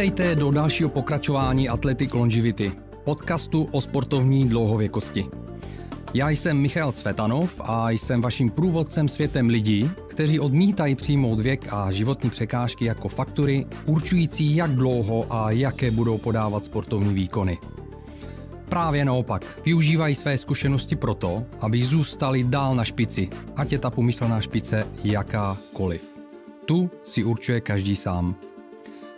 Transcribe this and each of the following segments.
Vítejte do dalšího pokračování Athletic Longevity, podcastu o sportovní dlouhověkosti. Já jsem Michal Cvetanov a jsem vaším průvodcem světem lidí, kteří odmítají přijmout věk a životní překážky jako faktory určující, jak dlouho a jaké budou podávat sportovní výkony. Právě naopak, využívají své zkušenosti proto, aby zůstali dál na špici, ať je ta pomyslná špice jakákoliv. Tu si určuje každý sám.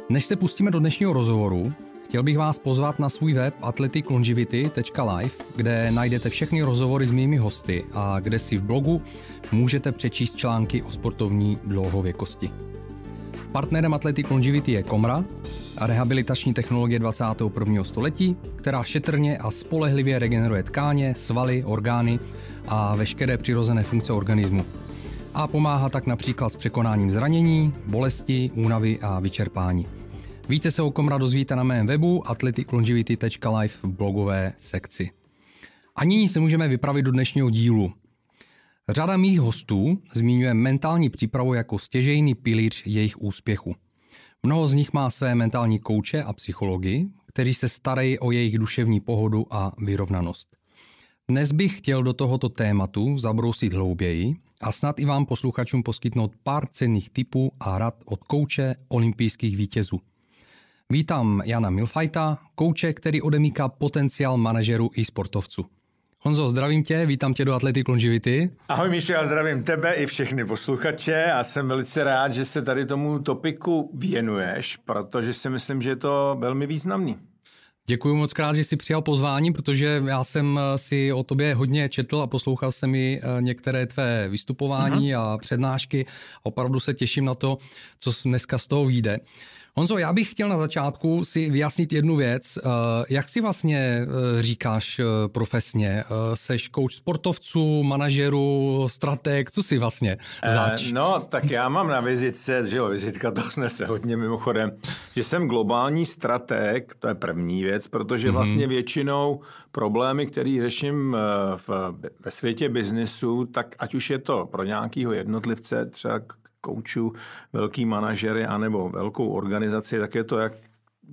Než se pustíme do dnešního rozhovoru, chtěl bych vás pozvat na svůj web athleticlongivity.live, kde najdete všechny rozhovory s mými hosty a kde si v blogu můžete přečíst články o sportovní dlouhověkosti. Partnerem Athletic Longivity je Komra, rehabilitační technologie 21. století, která šetrně a spolehlivě regeneruje tkáně, svaly, orgány a veškeré přirozené funkce organismu – a pomáhá tak například s překonáním zranění, bolesti, únavy a vyčerpání. Více se o Komra dozvíte na mém webu athleticlongevity.life v blogové sekci. A nyní se můžeme vypravit do dnešního dílu. Řada mých hostů zmiňuje mentální přípravu jako stěžejný pilíř jejich úspěchu. Mnoho z nich má své mentální kouče a psychologi, kteří se starají o jejich duševní pohodu a vyrovnanost. Dnes bych chtěl do tohoto tématu zabrousit hlouběji a snad i vám posluchačům poskytnout pár cenných tipů a rad od kouče olympijských vítězů. Vítám Jana Milfajta, kouče, který odemíká potenciál manažerů i sportovců. Honzo, zdravím tě, vítám tě do Athletic Longevity. Ahoj Míšo, já zdravím tebe i všechny posluchače a jsem velice rád, že se tady tomu topiku věnuješ, protože si myslím, že je to velmi významný. Děkuji moc krát, že jsi přijal pozvání, protože já jsem eh, si o tobě hodně četl a poslouchal jsem mi eh, některé tvé vystupování Aha. a přednášky. Opravdu se těším na to, co dneska z toho vyjde. Honzo, já bych chtěl na začátku si vyjasnit jednu věc. Eh, jak si vlastně eh, říkáš eh, profesně? Seš coach sportovců, manažerů, strateg, co si vlastně zač? Eh, no, tak já mám na vizitce, že jo, vizitka to snese hodně mimochodem, že jsem globální strateg, to je první věc, protože mhm. vlastně většinou problémy, které řeším v, ve světě biznesu, tak ať už je to pro nějakého jednotlivce, třeba koučů, velký manažery anebo velkou organizaci, tak je to jak,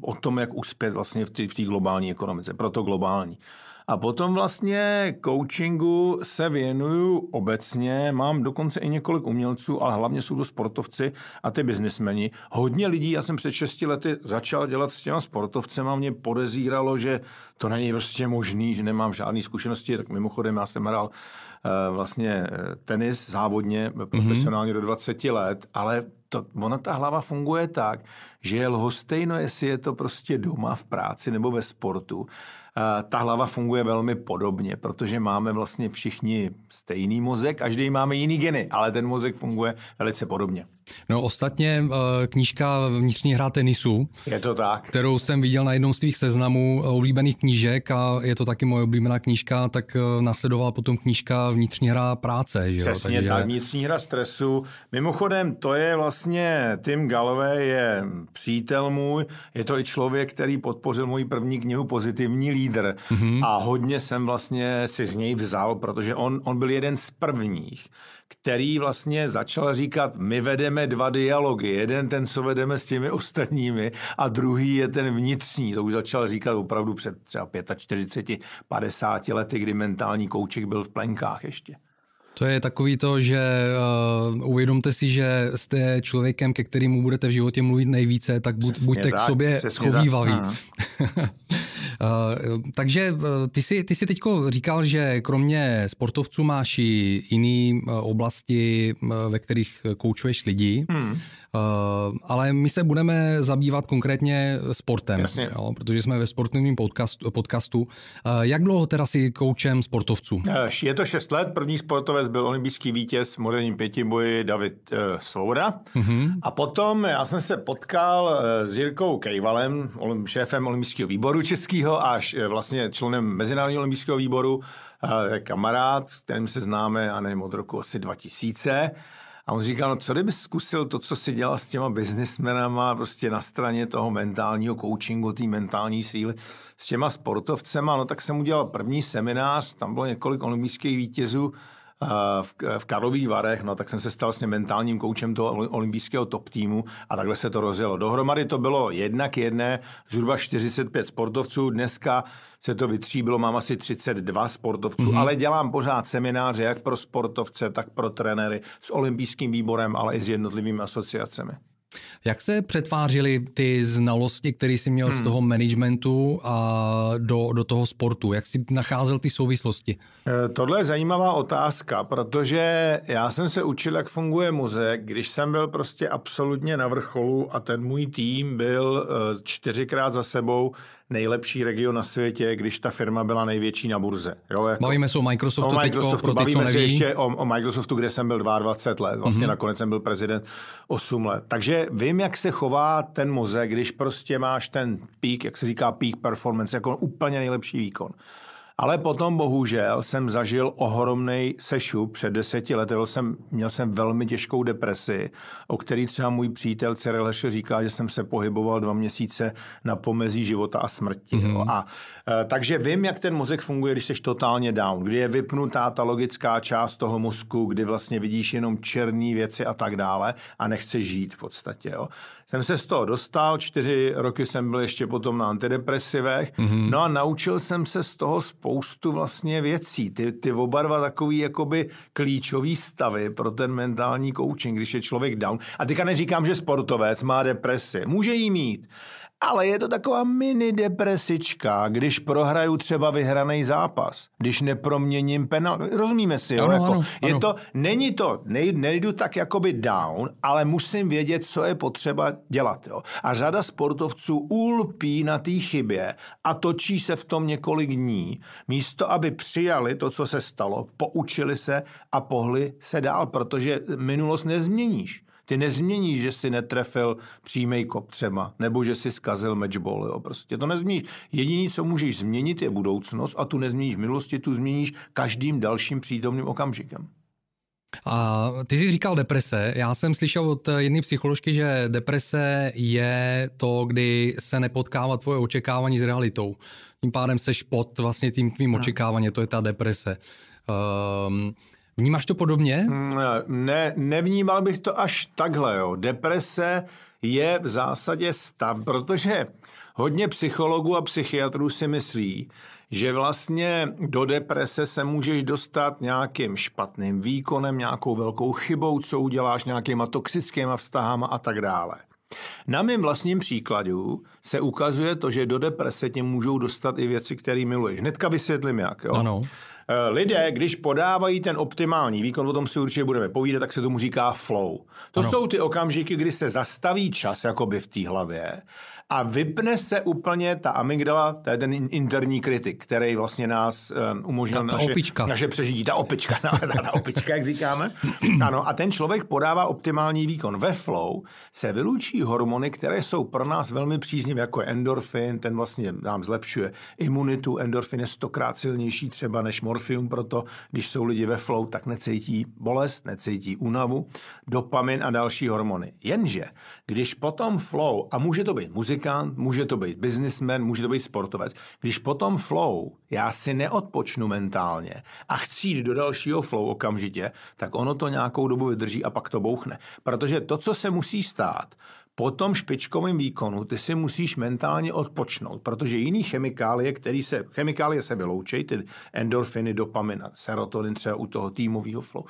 o tom, jak uspět vlastně v té v globální ekonomice, proto globální. A potom vlastně coachingu se věnuju obecně, mám dokonce i několik umělců, ale hlavně jsou to sportovci a ty biznismeni. Hodně lidí, já jsem před 6 lety začal dělat s těma sportovcema, mě podezíralo, že to není prostě možný, že nemám žádné zkušenosti, tak mimochodem já jsem hrál Eh, vlastně eh, tenis závodně, eh, profesionálně mm-hmm. do 20 let, ale to, ona ta hlava funguje tak, že je lhostejno, jestli je to prostě doma v práci nebo ve sportu ta hlava funguje velmi podobně, protože máme vlastně všichni stejný mozek, každý máme jiný geny, ale ten mozek funguje velice podobně. No ostatně eh, knížka Vnitřní hra tenisu. Je to tak. Kterou jsem viděl na jednom z tvých seznamů eh, oblíbených knížek a je to taky moje oblíbená knížka, tak eh, následovala potom knížka Vnitřní hra práce. Že jo? Přesně Takže... tak, Vnitřní hra stresu. Mimochodem to je vlastně, Tim Galové je přítel můj, je to i člověk, který podpořil moji první knihu Pozitivní lídr lídr mm-hmm. a hodně jsem vlastně si z něj vzal, protože on, on byl jeden z prvních, který vlastně začal říkat, my vedeme dva dialogy, jeden ten, co vedeme s těmi ostatními a druhý je ten vnitřní. To už začal říkat opravdu před třeba 45, 50 lety, kdy mentální kouček byl v plenkách ještě. To je takový to, že uh, uvědomte si, že jste člověkem, ke kterému budete v životě mluvit nejvíce, tak buď, buďte tak, k sobě chovývaví. Uh, takže uh, ty jsi, ty jsi teď říkal, že kromě sportovců máš i jiné uh, oblasti, ve kterých koučuješ lidi. Hmm. Eh, ale my se budeme zabývat konkrétně sportem, jo, protože jsme ve sportovním podcastu. podcastu. Eh, jak dlouho teda si koučem sportovců? Eh, je to 6 let. První sportovec byl olympijský vítěz v moderním pětiboji David Svoboda. Mm-hmm. A potom já jsem se potkal s Jirkou Kejvalem, šéfem olympijského výboru českého a vlastně členem Mezinárodního olympijského výboru, kamarád, s kterým se známe, a nevím, od roku asi 2000. A on říkal, no co kdyby zkusil to, co si dělal s těma biznismenama prostě na straně toho mentálního coachingu, té mentální síly s těma sportovcema, no tak jsem udělal první seminář, tam bylo několik olympijských vítězů, v, v Karlových Varech, no tak jsem se stal s ním mentálním koučem toho olympijského top týmu a takhle se to rozjelo. Dohromady to bylo jednak jedné, zhruba 45 sportovců, dneska se to vytříbilo, mám asi 32 sportovců, mm-hmm. ale dělám pořád semináře jak pro sportovce, tak pro trenéry s olympijským výborem, ale i s jednotlivými asociacemi. Jak se přetvářily ty znalosti, které jsi měl hmm. z toho managementu a do, do toho sportu? Jak jsi nacházel ty souvislosti? Eh, tohle je zajímavá otázka, protože já jsem se učil, jak funguje muzek, když jsem byl prostě absolutně na vrcholu a ten můj tým byl eh, čtyřikrát za sebou nejlepší region na světě, když ta firma byla největší na burze. Jo, jako, bavíme se o Microsoftu, o Microsoftu teďko, bavíme se ještě o, o Microsoftu, kde jsem byl 22 let. Vlastně mm-hmm. nakonec jsem byl prezident 8 let. Takže vím, jak se chová ten mozek, když prostě máš ten pík, jak se říká peak performance, jako úplně nejlepší výkon. Ale potom bohužel jsem zažil ohromný sešup. Před deseti lety byl jsem, měl jsem velmi těžkou depresi, o který třeba můj přítel Cyril Hešel říká, že jsem se pohyboval dva měsíce na pomezí života a smrti. Mm-hmm. A, e, takže vím, jak ten mozek funguje, když jsi totálně down, kdy je vypnutá ta logická část toho mozku, kdy vlastně vidíš jenom černé věci a tak dále a nechceš žít v podstatě. Jo. Jsem se z toho dostal, čtyři roky jsem byl ještě potom na antidepresivech, mm-hmm. no a naučil jsem se z toho spoustu vlastně věcí. Ty, ty oba dva takový jakoby klíčový stavy pro ten mentální coaching, když je člověk down. A teďka neříkám, že sportovec má depresi. Může jí mít, ale je to taková mini depresička, když prohraju třeba vyhraný zápas, když neproměním penál. Rozumíme si, jo? Ano, jako, ano, je ano. to, není to, nej, nejdu tak jakoby down, ale musím vědět, co je potřeba dělat. Jo? A řada sportovců ulpí na té chybě a točí se v tom několik dní, místo aby přijali to, co se stalo, poučili se a pohli se dál, protože minulost nezměníš. Ty nezměníš, že si netrefil přímý kop třeba, nebo že si zkazil matchball. Jo. Prostě to nezměníš. Jediný, co můžeš změnit, je budoucnost a tu nezměníš v minulosti, tu změníš každým dalším přítomným okamžikem. A ty jsi říkal deprese. Já jsem slyšel od jedné psycholožky, že deprese je to, kdy se nepotkává tvoje očekávání s realitou. Tím pádem seš pod vlastně tím tvým no. očekávání, to je ta deprese. Um, Vnímáš to podobně? Mm, ne, nevnímal bych to až takhle. Jo. Deprese je v zásadě stav, protože hodně psychologů a psychiatrů si myslí, že vlastně do deprese se můžeš dostat nějakým špatným výkonem, nějakou velkou chybou, co uděláš, nějakýma toxickýma vztahama a tak dále. Na mém vlastním příkladu se ukazuje to, že do deprese tě můžou dostat i věci, které miluješ. Hnedka vysvětlím jak. Jo? Ano. Eh, lidé, když podávají ten optimální výkon, o tom si určitě budeme povídat, tak se tomu říká flow. To ano. jsou ty okamžiky, kdy se zastaví čas jakoby v té hlavě a vypne se úplně ta amygdala, to je ten interní kritik, který vlastně nás eh, umožnil ta, ta naše, opička. naše přežití. Ta opička, ta, no, ta, ta opička, jak říkáme. Ano, a ten člověk podává optimální výkon. Ve flow se vylučí hormony, které jsou pro nás velmi příznivé, jako je endorfin, ten vlastně nám zlepšuje imunitu. Endorfin je stokrát silnější třeba než morfium, proto když jsou lidi ve flow, tak necítí bolest, necítí únavu, dopamin a další hormony. Jenže, když potom flow, a může to být muzika, muzikant, může to být businessman, může to být sportovec. Když potom flow, já si neodpočnu mentálně a chci jít do dalšího flow okamžitě, tak ono to nějakou dobu vydrží a pak to bouchne. Protože to, co se musí stát, po tom špičkovém výkonu ty si musíš mentálně odpočnout, protože jiný chemikálie, který se, chemikálie se vyloučí, ty endorfiny, dopamina, serotonin třeba u toho týmového flow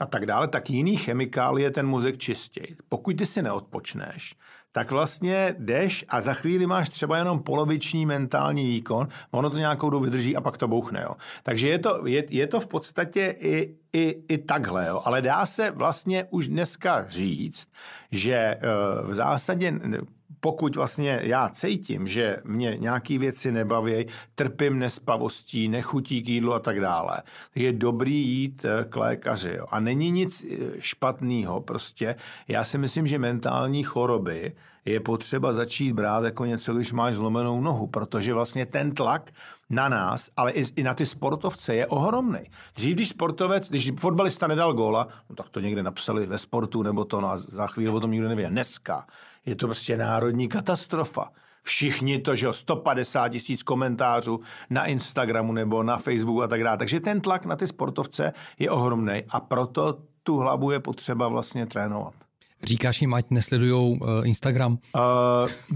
a tak dále, tak jiný chemikálie ten mozek čistěj. Pokud ty si neodpočneš, tak vlastně jdeš a za chvíli máš třeba jenom poloviční mentální výkon, ono to nějakou dobu vydrží a pak to bouchne. Jo. Takže je to, je, je to v podstatě i, i, i takhle. Jo. Ale dá se vlastně už dneska říct, že eh, v zásadě pokud vlastně já cítím, že mě nějaké věci nebaví, trpím nespavostí, nechutí k jídlu a tak dále, je dobrý jít eh, k lékaři. Jo. A není nic eh, špatného prostě. Já si myslím, že mentální choroby je potřeba začít brát jako něco, když máš zlomenou nohu, protože vlastně ten tlak na nás, ale i, i na ty sportovce je ohromný. Dřív, když sportovec, když fotbalista nedal góla, no tak to někde napsali ve sportu, nebo to no a za chvíli o tom nikdo neví. Dneska je to prostě národní katastrofa. Všichni to, že 150 tisíc komentářů na Instagramu nebo na Facebooku a tak dále. Takže ten tlak na ty sportovce je ohromný a proto tu hlavu je potřeba vlastně trénovat. Říkáš jim, ať nesledují uh, eh, Instagram? Uh,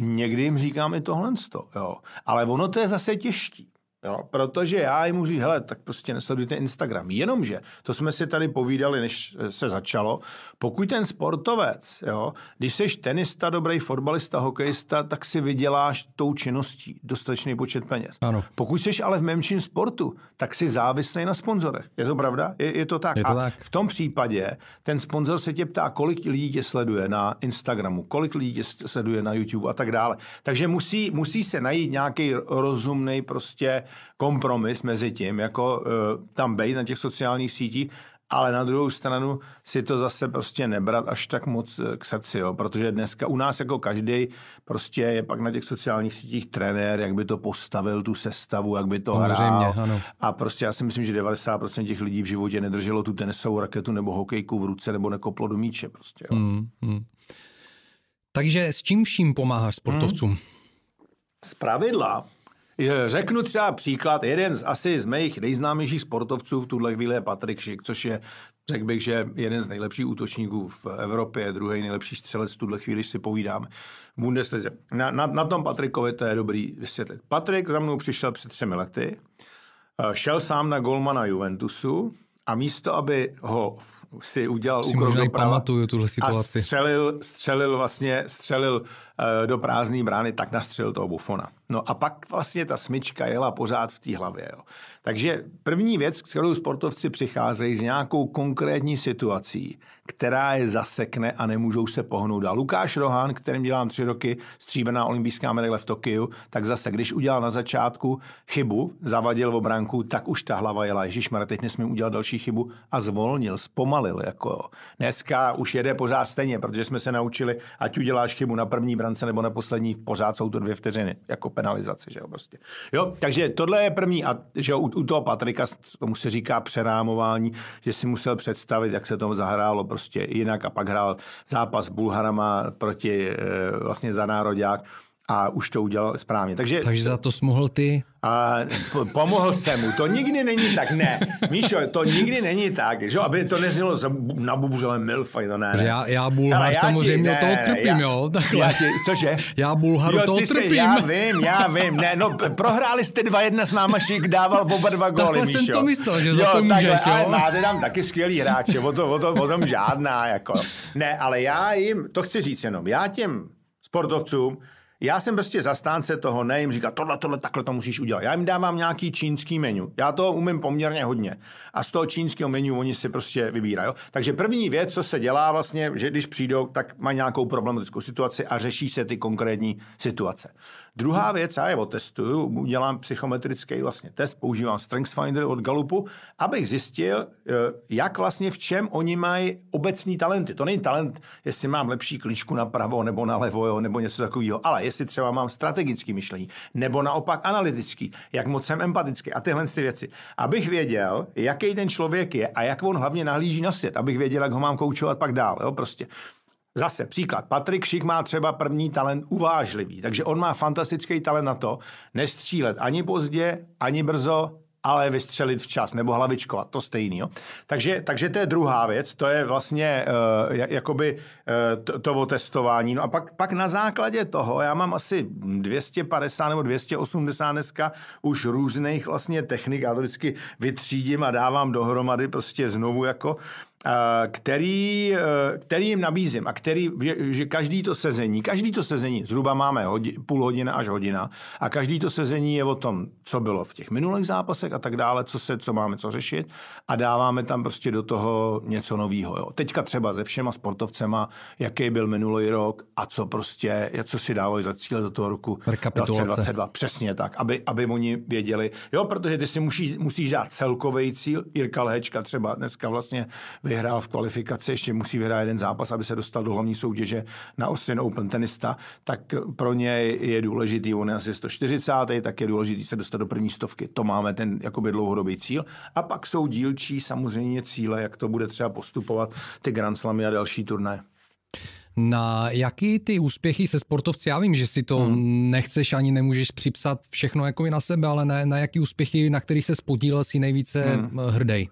někdy jim říkám i tohle, jo. ale ono to je zase těžší. Jo, protože já jim říct, hele, tak prostě nesledujte Instagram. Jenomže, to jsme si tady povídali, než eh, se začalo, pokud ten sportovec, jo, když jsi tenista, dobrý fotbalista, hokejista, tak si vyděláš tou činností dostatečný počet peněz. Ano. Pokud jsi ale v menším sportu, tak si závislý na sponzorech. Je to pravda? Je, je to tak. Je to A tak. v tom případě ten sponzor se tě ptá, kolik lidí tě sleduje na Instagramu, kolik lidí tě sleduje na YouTube a tak dále. Takže musí, musí se najít nějaký rozumný prostě kompromis mezi tím, jako eh, tam být na těch sociálních sítích, ale na druhou stranu si to zase prostě nebrat až tak moc eh, k srdci, jo? protože dneska u nás jako každý prostě je pak na těch sociálních sítích trenér, jak by to postavil, tu sestavu, jak by to no, hrál. Mě, A prostě já si myslím, že 90% těch lidí v životě nedrželo tu tenisovou raketu nebo hokejku v ruce nebo nekoplo do míče prostě. Jo? Mm, mm. Takže s čím vším pomáháš sportovcům? Mm. Z pravidla Řeknu třeba příklad, jeden z asi z mých nejznámějších sportovců v tuhle chvíli je Patrik Šik, což je, řekl bych, že jeden z nejlepších útočníků v Evropě, druhý nejlepší střelec v tuhle chvíli, když si povídám v Bundeslize. Na, na, na tom Patrikovi to je dobrý vysvětlit. Patrik za mnou přišel před třemi lety, eh, šel sám na golmana Juventusu a místo, aby ho si udělal si úkrok do pamatuju tuhle situaci. a střelil, střelil vlastně, střelil uh, do prázdné brány, tak nastřelil toho bufona. No a pak vlastně ta smyčka jela pořád v té hlavě. Jo. Takže první věc, s kterou sportovci přicházejí s nějakou konkrétní situací, která je zasekne a nemůžou se pohnout. A Lukáš Rohan, kterým dělám tři roky, stříbrná olympijská medaile v Tokiu, tak zase, když udělal na začátku chybu, zavadil v obranku, tak už ta hlava jela. Ježíš, teď nesmím udělat další chybu a zvolnil, zpomalil zpomalil. Jako jo. Dneska už jede pořád stejně, protože jsme se naučili, ať uděláš chybu na první brance nebo na poslední, pořád jsou to dvě vteřiny, jako penalizace, že jo, prostě. Jo, takže tohle je první, a že jo, u, u toho Patrika tomu se říká přerámování, že si musel představit, jak se to zahrálo prostě jinak a pak hrál zápas s Bulharama proti e, vlastně za nároďák a už to udělal správně. Takže, Takže za to smohl ty? A, pomohl jsem mu. To nikdy není tak. Ne, Míšo, to nikdy není tak. Že? Aby to neznělo na že milfaj, to ne. ne. Já, já Bulhar já samozřejmě to ne, toho trpím, já, jo. Já ti, cože? Já Bulhar jo, toho se, trpím. Já vím, já vím. Ne, no, prohráli jste dva jedna s náma, Šik dával oba dva góly, Takhle Míšo. jsem to myslel, že jo, za to můžeš, takhle, jo. Ale máte tam taky skvělý hráče, o, to, o, to, o tom žádná, jako. Ne, ale já jim, to chci říct jenom, já těm sportovcům, já jsem prostě zastánce toho, ne jim říkat, tohle, tohle, takhle to musíš udělat. Já jim dávám nějaký čínský menu. Já to umím poměrně hodně. A z toho čínského menu oni si prostě vybírají. Takže první věc, co se dělá vlastně, že když přijdou, tak mají nějakou problematickou situaci a řeší se ty konkrétní situace. Druhá věc, já je otestuju, dělám psychometrický vlastně test, používám StrengthsFinder od Galupu, abych zjistil, eh, jak vlastně v čem oni mají obecní talenty. To není talent, jestli mám lepší klíčku pravo nebo na jo, nebo něco takového, ale jestli třeba mám strategický myšlení, nebo naopak analytický, jak moc jsem empatický a tyhle ty věci. Abych věděl, jaký ten člověk je a jak on hlavně nahlíží na svět, abych věděl, jak ho mám koučovat pak dál. Jo, prostě. Zase příklad. Patrik Šik má třeba první talent uvážlivý, takže on má fantastický talent na to, nestřílet ani pozdě, ani brzo, ale vystřelit včas, nebo a to stejný. Jo? Takže, takže to je druhá věc, to je vlastně uh, jakoby uh, to, to otestování. No a pak, pak na základě toho, já mám asi 250 nebo 280 dneska už různých vlastně technik, já to vždycky vytřídím a dávám dohromady prostě znovu jako který, eh, který jim nabízím a který, že, že každý to sezení, každý to sezení, zhruba máme hodin, půl hodina až hodina a každý to sezení je o tom, co bylo v těch minulých zápasech a tak dále, co se, co máme co řešit a dáváme tam prostě do toho něco nového. Teďka třeba se všema sportovcema, jaký byl minulý rok a co prostě, co si dávají za cíle do toho roku 2022. Přesně tak, aby, aby oni věděli, jo, protože ty si musí, musíš dát celkový cíl, Jirka Lehečka třeba dneska vlastně vy vyhrál v kvalifikaci, ještě musí vyhrát jeden zápas, aby se dostal do hlavní soutěže na Austin Open tenista, tak pro ně je důležitý, on je asi 140, tak je důležitý se dostat do první stovky. To máme ten jakoby dlouhodobý cíl. A pak jsou dílčí samozřejmě cíle, jak to bude třeba postupovat, ty Grand Slamy a další turné. Na jaký ty úspěchy se sportovci, já vím, že si to hmm. nechceš ani nemůžeš připsat všechno jako na sebe, ale na, na jaký úspěchy, na kterých se spodílel, si nejvíce hmm. hrdej?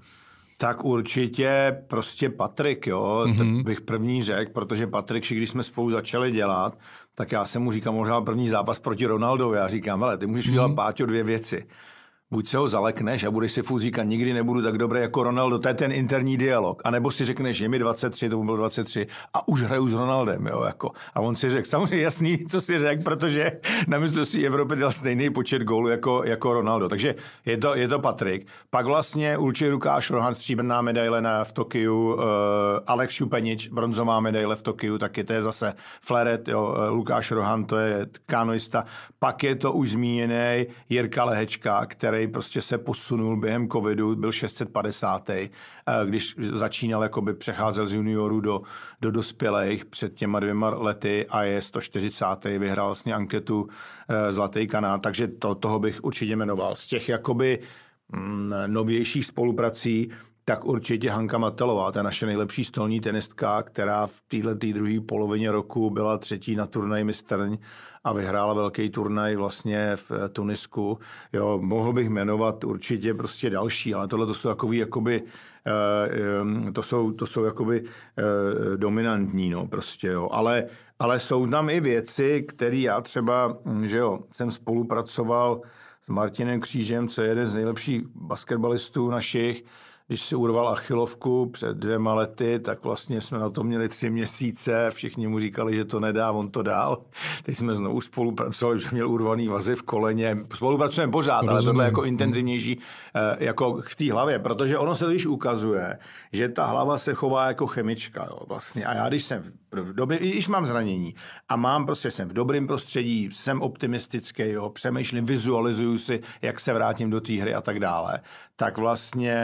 Tak určitě prostě Patrik, jo, mm-hmm. bych první řekl, protože Patrik, když jsme spolu začali dělat, tak já jsem mu říkal, možná první zápas proti Ronaldovi, já říkám, ale ty můžeš mm-hmm. udělat, mhm. Páťo, dvě věci. Buď se ho zalekneš a budeš si furt říkat, nikdy nebudu tak dobrý jako Ronaldo, to je ten interní dialog. A nebo si řekneš, je mi 23, to bylo 23 a už hraju s Ronaldem. Jo, jako. A on si řekl, samozřejmě jasný, co si řekl, protože na mistrovství Evropy dal stejný počet gólů jako, jako Ronaldo. Takže je to, je to Patrik. Pak vlastně Ulči Rukáš Rohan, stříbrná medaile na, v Tokiu, uh, Alex Šupenič, bronzová medaile v Tokiu, taky to je zase Fleret, jo, eh, Lukáš Rohan, to je kanoista. Pak je to už zmíněný Jirka Lehečka, který prostě se posunul během covidu, byl 650. Eh, když začínal, jakoby přecházel z juniorů do, do dospělých před těma dvěma lety a je 140. vyhrál vlastně anketu eh, Zlatý kanál, takže to, toho bych určitě jmenoval. Z těch jakoby mm, novějších spoluprací tak určitě Hanka Matelová, ta naše nejlepší stolní tenistka, která v této druhé polovině roku byla třetí na turnaji mistrň a vyhrála velký turnaj vlastně v eh, Tunisku. Jo, mohl bych jmenovat určitě prostě další, ale tohle to jsou takový jakoby eh, to jsou, to jsou jakoby eh, dominantní, no prostě, jo. Ale, ale jsou tam i věci, které já třeba, hm, že jo, jsem spolupracoval s Martinem Křížem, co je jeden z nejlepších basketbalistů našich, když si urval achilovku před dvěma lety, tak vlastně jsme na to měli tři měsíce, všichni mu říkali, že to nedá, on to dál. Teď jsme znovu spolupracovali, že měl urvaný vazy v koleně. Spolupracujeme pořád, Rozumím. ale tohle je jako intenzivnější eh, jako v té hlavě, protože ono se když ukazuje, že ta hlava se chová jako chemička. Jo, vlastně. A já když jsem v době, když mám zranění a mám prostě, jsem v dobrém prostředí, jsem optimistický, jo, přemýšlím, vizualizuju si, jak se vrátím do té hry a tak dále, tak vlastně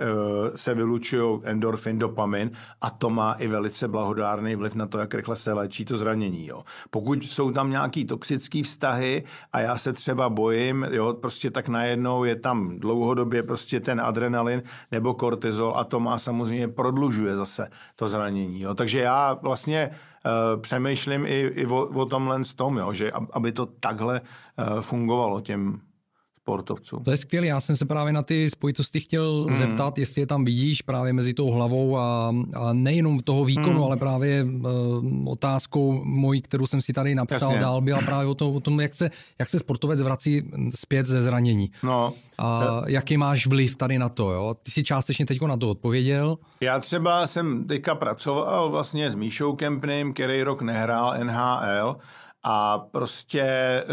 uh, se vylučují endorfin, dopamin a to má i velice blahodárný vliv na to, jak rychle se léčí to zranění. Jo. Pokud jsou tam nějaký toxické vztahy a já se třeba bojím, jo, prostě tak najednou je tam dlouhodobě prostě ten adrenalin nebo kortizol a to má samozřejmě prodlužuje zase to zranění. Jo. Takže já vlastně vlastně uh, přemýšlím i, i o, o tomhle s tom, jo, že aby to takhle uh, fungovalo těm sportovců. To je skvělé. Já jsem se právě na ty spojitosti chtěl mm. zeptat, jestli je tam vidíš právě mezi tou hlavou a, a nejenom toho výkonu, mm. ale právě uh, otázkou mojí, kterou jsem si tady napsal Jasně. dál, byla právě o tom, o tom jak, se, jak se sportovec vrací zpět ze zranění. No. A eh. jaký máš vliv tady na to? Jo? Ty si částečně teď na to odpověděl. Já třeba jsem teďka pracoval vlastně s Míšou Kempnem, který rok nehrál NHL a prostě e,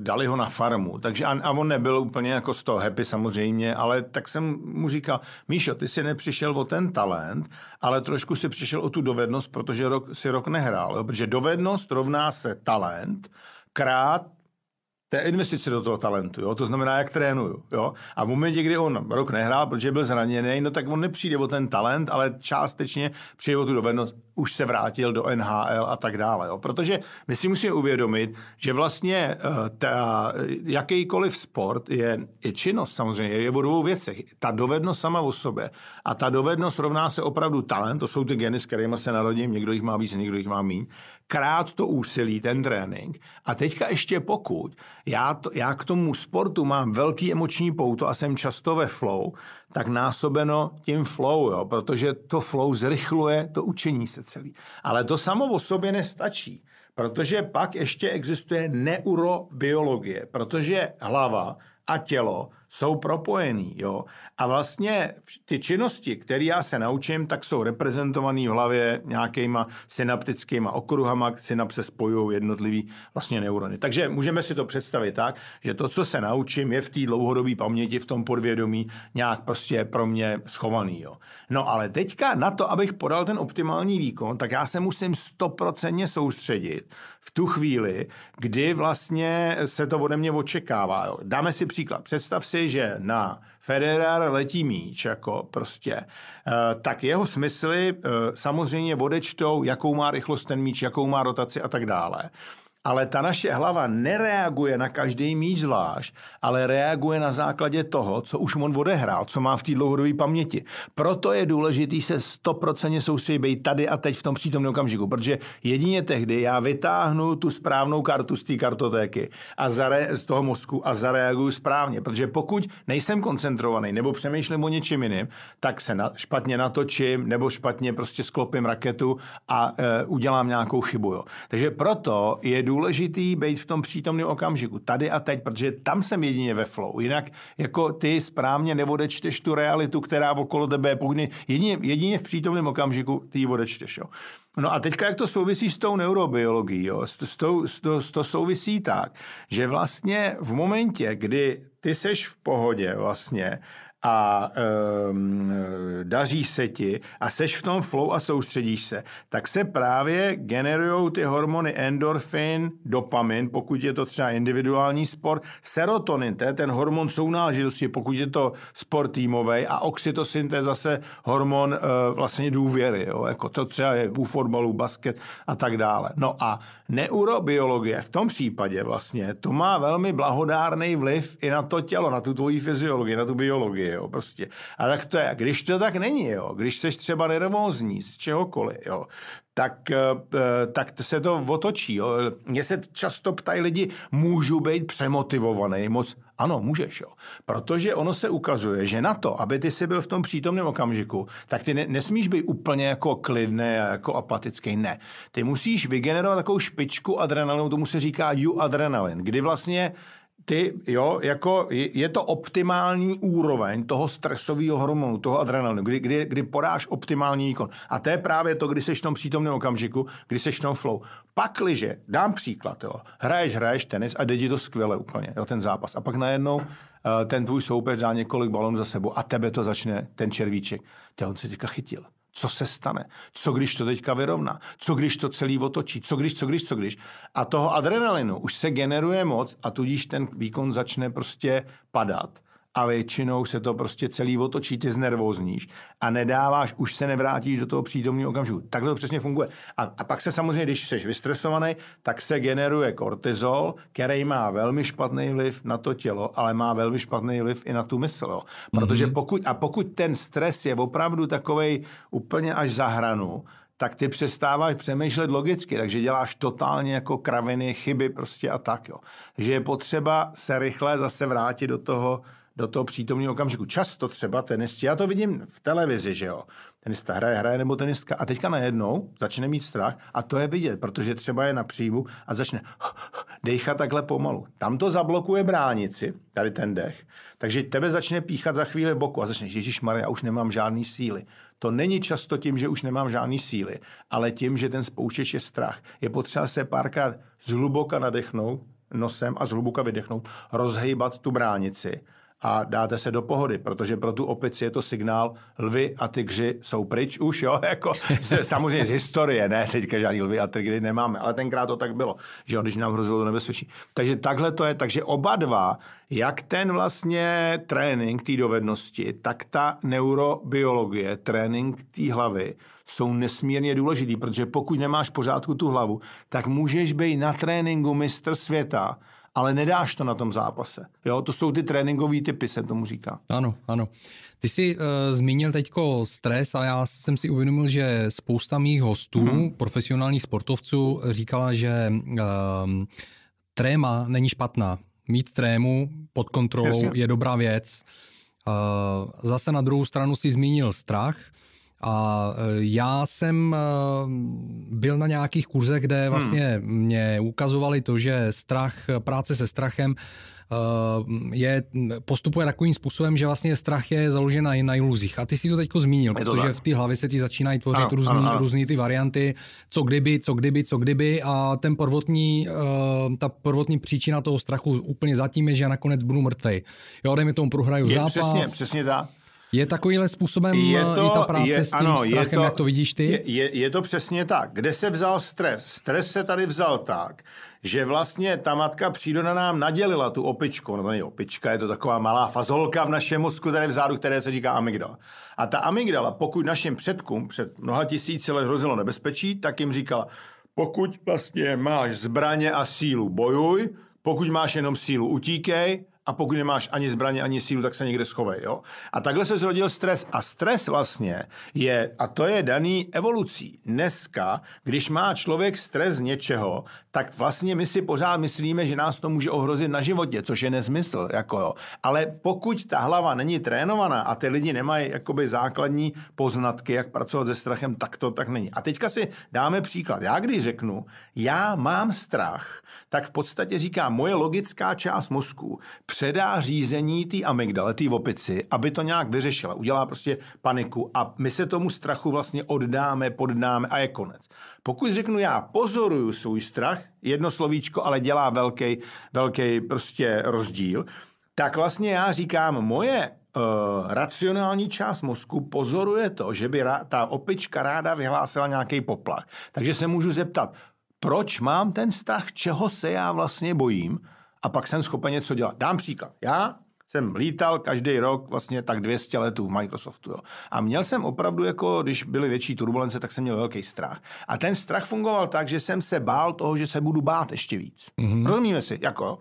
dali ho na farmu. Takže a, a on nebyl úplně jako z toho happy samozřejmě, ale tak jsem mu říkal, Míšo, ty si nepřišel o ten talent, ale trošku si přišel o tu dovednost, protože rok, si rok nehrál. Jo? Protože dovednost rovná se talent krát té investice do toho talentu, jo? to znamená, jak trénuju. Jo? A v momentě, kdy on rok nehrál, protože byl zraněný, no tak on nepřijde o ten talent, ale částečně přijde o tu dovednost, už se vrátil do NHL a tak dále. Jo? Protože my si musíme uvědomit, že vlastně eh, ta, jakýkoliv sport je, i činnost samozřejmě, je o dvou věcech. Ta dovednost sama o sobě a ta dovednost rovná se opravdu talent, to jsou ty geny, s kterými se narodím, někdo jich má víc, někdo jich má méně, krát to úsilí, ten trénink. A teďka ještě pokud já, to, já k tomu sportu mám velký emoční pouto a jsem často ve flow, tak násobeno tím flow, jo, protože to flow zrychluje to učení se celý. Ale to samo o sobě nestačí, protože pak ještě existuje neurobiologie, protože hlava a tělo jsou propojený. Jo? A vlastně ty činnosti, které já se naučím, tak jsou reprezentované v hlavě nějakýma synaptickýma okruhama, synapse spojují jednotlivý vlastně neurony. Takže můžeme si to představit tak, že to, co se naučím, je v té dlouhodobé paměti, v tom podvědomí nějak prostě pro mě schovaný. Jo? No ale teďka na to, abych podal ten optimální výkon, tak já se musím stoprocentně soustředit v tu chvíli, kdy vlastně se to ode mě očekává. Jo? Dáme si příklad. Představ si, že na Federer letí míč, jako prostě, eh, tak jeho smysly eh, samozřejmě odečtou, jakou má rychlost ten míč, jakou má rotaci a tak dále. Ale ta naše hlava nereaguje na každý míč zvlášť, ale reaguje na základě toho, co už on odehrál, co má v té dlouhodobé paměti. Proto je důležitý se stoprocentně soustředit být tady a teď v tom přítomném okamžiku, protože jedině tehdy já vytáhnu tu správnou kartu z té kartotéky a zare, z toho mozku a zareaguju správně, protože pokud nejsem koncentrovaný nebo přemýšlím o něčem jiným, tak se na, špatně natočím nebo špatně prostě sklopím raketu a e, udělám nějakou chybu. Jo. Takže proto je důležitý důležitý být v tom přítomném okamžiku, tady a teď, protože tam jsem jedině ve flow. Jinak jako ty správně neodečteš tu realitu, která okolo tebe je, pokud jedině, jedině v přítomném okamžiku ty ji odečteš. Jo. No a teďka, jak to souvisí s tou neurobiologií, jo? S, s, tou, s, to, to souvisí tak, že vlastně v momentě, kdy ty seš v pohodě vlastně a um, daří se ti a seš v tom flow a soustředíš se, tak se právě generují ty hormony endorfin, dopamin, pokud je to třeba individuální sport, serotonin, to je ten hormon sounáležitosti, pokud je to sport týmový a oxytocin, to je zase hormon uh, vlastně důvěry, jo, jako to třeba je u fotbalu, basket a tak dále. No a neurobiologie v tom případě vlastně, to má velmi blahodárný vliv i na to tělo, na tu tvoji fyziologii, na tu biologii jo, prostě. A tak to je. když to tak není, jo, když jsi třeba nervózní z čehokoliv, jo, tak, eh, eh, tak se to otočí. Jo. Mě se často ptají lidi, můžu být přemotivovaný moc? Ano, můžeš. Jo. Protože ono se ukazuje, že na to, aby ty si byl v tom přítomném okamžiku, tak ty ne, nesmíš být úplně jako klidný a jako apatický. Ne. Ty musíš vygenerovat takovou špičku adrenalinu, tomu se říká you adrenalin, kdy vlastně ty, jo, jako je, je to optimální úroveň toho stresového hormonu, toho adrenalinu, kdy, kdy, kdy podáš optimální výkon. A to je právě to, kdy seš v tom přítomném okamžiku, kdy seš v tom flow. Pakliže, dám příklad, jo, hraješ, hraješ tenis a jde ti to skvěle úplně, jo, ten zápas. A pak najednou eh, ten tvůj soupeř dá několik balonů za sebou a tebe to začne ten červíček. Ty on se teďka chytil co se stane, co když to teďka vyrovná, co když to celý otočí, co když, co když, co když. A toho adrenalinu už se generuje moc a tudíž ten výkon začne prostě padat a většinou se to prostě celý otočí, ty znervózníš a nedáváš, už se nevrátíš do toho přítomního okamžiku. Takhle to přesně funguje. A, a pak se samozřejmě, když jsi vystresovaný, tak se generuje kortizol, který má velmi špatný vliv na to tělo, ale má velmi špatný vliv i na tu mysl. Jo. Protože mhm. pokud, a pokud ten stres je opravdu takovej úplně až za hranu, tak ty přestáváš přemýšlet logicky, takže děláš totálně jako kraviny, chyby prostě a tak. Jo. Takže je potřeba se rychle zase vrátit do toho do toho přítomného okamžiku. Často třeba tenisti, já to vidím v televizi, že jo, tenista hraje, hraje nebo tenistka a teďka najednou začne mít strach a to je vidět, protože třeba je na příjmu a začne dechat takhle pomalu. Tam to zablokuje bránici, tady ten dech, takže tebe začne píchat za chvíli v boku a začne, Ježíš Maria, už nemám žádný síly. To není často tím, že už nemám žádný síly, ale tím, že ten spouštěč je strach. Je potřeba se párkrát zhluboka nadechnout, nosem a zhluboka vydechnout, rozhejbat tu bránici a dáte se do pohody, protože pro tu opici je to signál, lvy a tygři jsou pryč už, jo, jako z, samozřejmě z historie, ne, teďka žádný lvy a tygři nemáme, ale tenkrát to tak bylo, že on, když nám hrozilo to nebezpečí. Takže takhle to je, takže oba dva, jak ten vlastně trénink té dovednosti, tak ta neurobiologie, trénink té hlavy, jsou nesmírně důležitý, protože pokud nemáš pořádku tu hlavu, tak můžeš být na tréninku mistr světa, ale nedáš to na tom zápase. Jo, to jsou ty tréninkové typy, se tomu říká. Ano, ano. Ty jsi uh, zmínil teďko stres a já jsem si uvědomil, že spousta mých hostů, mm-hmm. profesionálních sportovců, říkala, že uh, tréma není špatná. Mít trému pod kontrolou Jasně. je dobrá věc. Uh, zase na druhou stranu si zmínil strach. A e, já jsem e, byl na nějakých kurzech, kde hmm. vlastně hmm. mě ukazovali to, že strach, práce se strachem e, je, postupuje takovým způsobem, že vlastně strach je založen na, na iluzích. A ty si to teď zmínil, to protože tak. v té hlavě se ti začínají tvořit různé ty varianty, co kdyby, co kdyby, co kdyby a ten prvotní, ta prvotní příčina toho strachu úplně zatím je, že já nakonec budu mrtvej. Jo, mi tomu prohraju je, zápas. Přesně, přesně tak. Je takovýhle způsobem je eh, to, i ta práce je, s tím ano, strachem, je to, jak to vidíš ty? Je, je, je to přesně tak. Kde se vzal stres? Stres se tady vzal tak, že vlastně ta matka přírodna nám nadělila tu opičku. No to není opička, je to taková malá fazolka v našem mozku tady vzadu, které se říká amygdala. A ta amygdala, pokud našim předkům před mnoha tisíci let hrozilo nebezpečí, tak jim říkala, pokud vlastně máš zbraně a sílu, bojuj, pokud máš jenom sílu, utíkej, a pokud nemáš ani zbraně, ani sílu, tak se někde schovej. Jo? A takhle se zrodil stres. A stres vlastně je, a to je daný evolucí. Dneska, když má člověk stres něčeho, tak vlastně my si pořád myslíme, že nás to může ohrozit na životě, což je nezmysl. Jako jo. Ale pokud ta hlava není trénovaná a ty lidi nemají jakoby základní poznatky, jak pracovat se strachem, tak to tak není. A teďka si dáme příklad. Já když řeknu, já mám strach, tak v podstatě říká moje logická část mozku předá řízení té amygdale, té opici, aby to nějak vyřešila. Udělá prostě paniku a my se tomu strachu vlastně oddáme, poddáme a je konec. Pokud řeknu já pozoruju svůj strach, jedno slovíčko, ale dělá velký, velký prostě rozdíl, tak vlastně já říkám, moje uh, racionální část mozku pozoruje to, že by rá, ta opička ráda vyhlásila nějaký poplach. Takže se můžu zeptat, proč mám ten strach, čeho se já vlastně bojím? a pak jsem schopen něco dělat. Dám příklad. Já jsem lítal každý rok vlastně tak 200 letů v Microsoftu. Jo. A měl jsem opravdu, jako když byly větší turbulence, tak jsem měl velký strach. A ten strach fungoval tak, že jsem se bál toho, že se budu bát ještě víc. Mm-hmm. Rozumíme si, jako.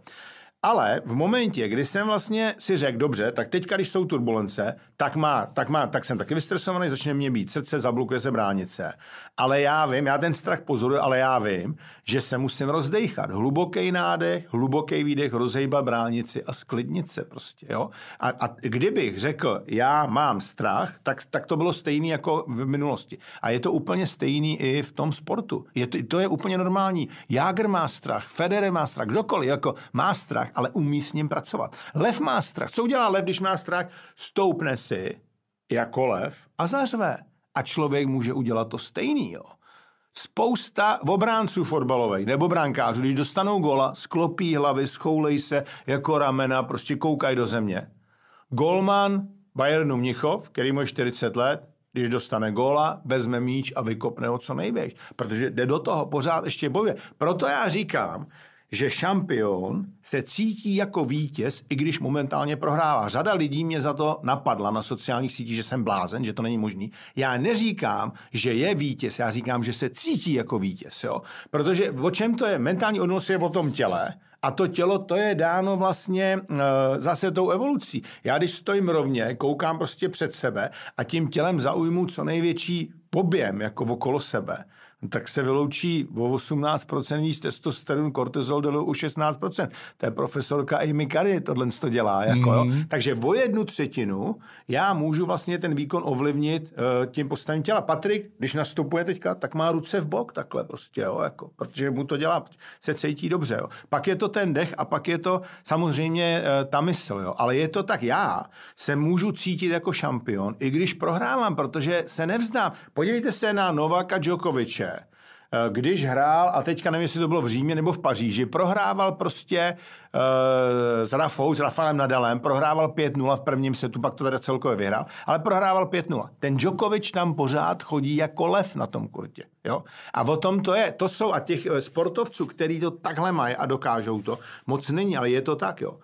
Ale v momentě, kdy jsem vlastně si řekl, dobře, tak teď, když jsou turbulence, tak má, tak má, tak jsem taky vystresovaný, začne mě být srdce, zablokuje se bránice. Ale já vím, já ten strach pozoruju, ale já vím, že se musím rozdejchat. Hluboký nádech, hluboký výdech, rozejba bránici a sklidnit se prostě, jo. A, a kdybych řekl, já mám strach, tak, tak to bylo stejný jako v minulosti. A je to úplně stejný i v tom sportu. Je to, to je úplně normální. Jágr má strach, Federer má strach, kdokoliv jako má strach, strach, ale umí s ním pracovat. Lev má strach. Co udělá lev, když má strach? Stoupne si jako lev a zařve. A člověk může udělat to stejný. Jo. Spousta obránců fotbalových nebo brankářů, když dostanou gola, sklopí hlavy, schoulej se jako ramena, prostě koukají do země. Golman Bayernu Mnichov, který má 40 let, když dostane góla, vezme míč a vykopne ho co nejvěš, protože jde do toho pořád ještě bově. Proto já říkám, že šampion se cítí jako vítěz, i když momentálně prohrává. Řada lidí mě za to napadla na sociálních sítích, že jsem blázen, že to není možný. Já neříkám, že je vítěz, já říkám, že se cítí jako vítěz. Jo? Protože o čem to je? Mentální odnos je o tom těle, a to tělo, to je dáno vlastně e, zase tou evolucí. Já když stojím rovně, koukám prostě před sebe a tím tělem zaujmu co největší poběm jako okolo sebe, tak se vyloučí o 18% víc testosteron kortizol dolů u 16%. To je profesorka Amy Curry, tohle to dělá. Jako, mm. jo. Takže o jednu třetinu já můžu vlastně ten výkon ovlivnit uh, tím postavením těla. Patrik, když nastupuje teďka, tak má ruce v bok takhle prostě, jo, jako, protože mu to dělá, se cítí dobře. Jo. Pak je to ten dech a pak je to samozřejmě uh, ta mysl, jo. ale je to tak, já se můžu cítit jako šampion, i když prohrávám, protože se nevzdám. Podívejte se na Novaka Djokoviče, Eh, když hrál, a teďka nevím, jestli to bylo v Římě nebo v Paříži, prohrával prostě uh, s Rafou, s Rafalem Nadalem, prohrával 5-0 v prvním setu, pak to teda celkově vyhrál, ale prohrával 5-0. Ten Djokovic tam pořád chodí jako lev na tom kurtě. Jo? A o tom to je. To jsou a těch eh, sportovců, který to takhle mají a dokážou to, moc není, ale je to tak, jo.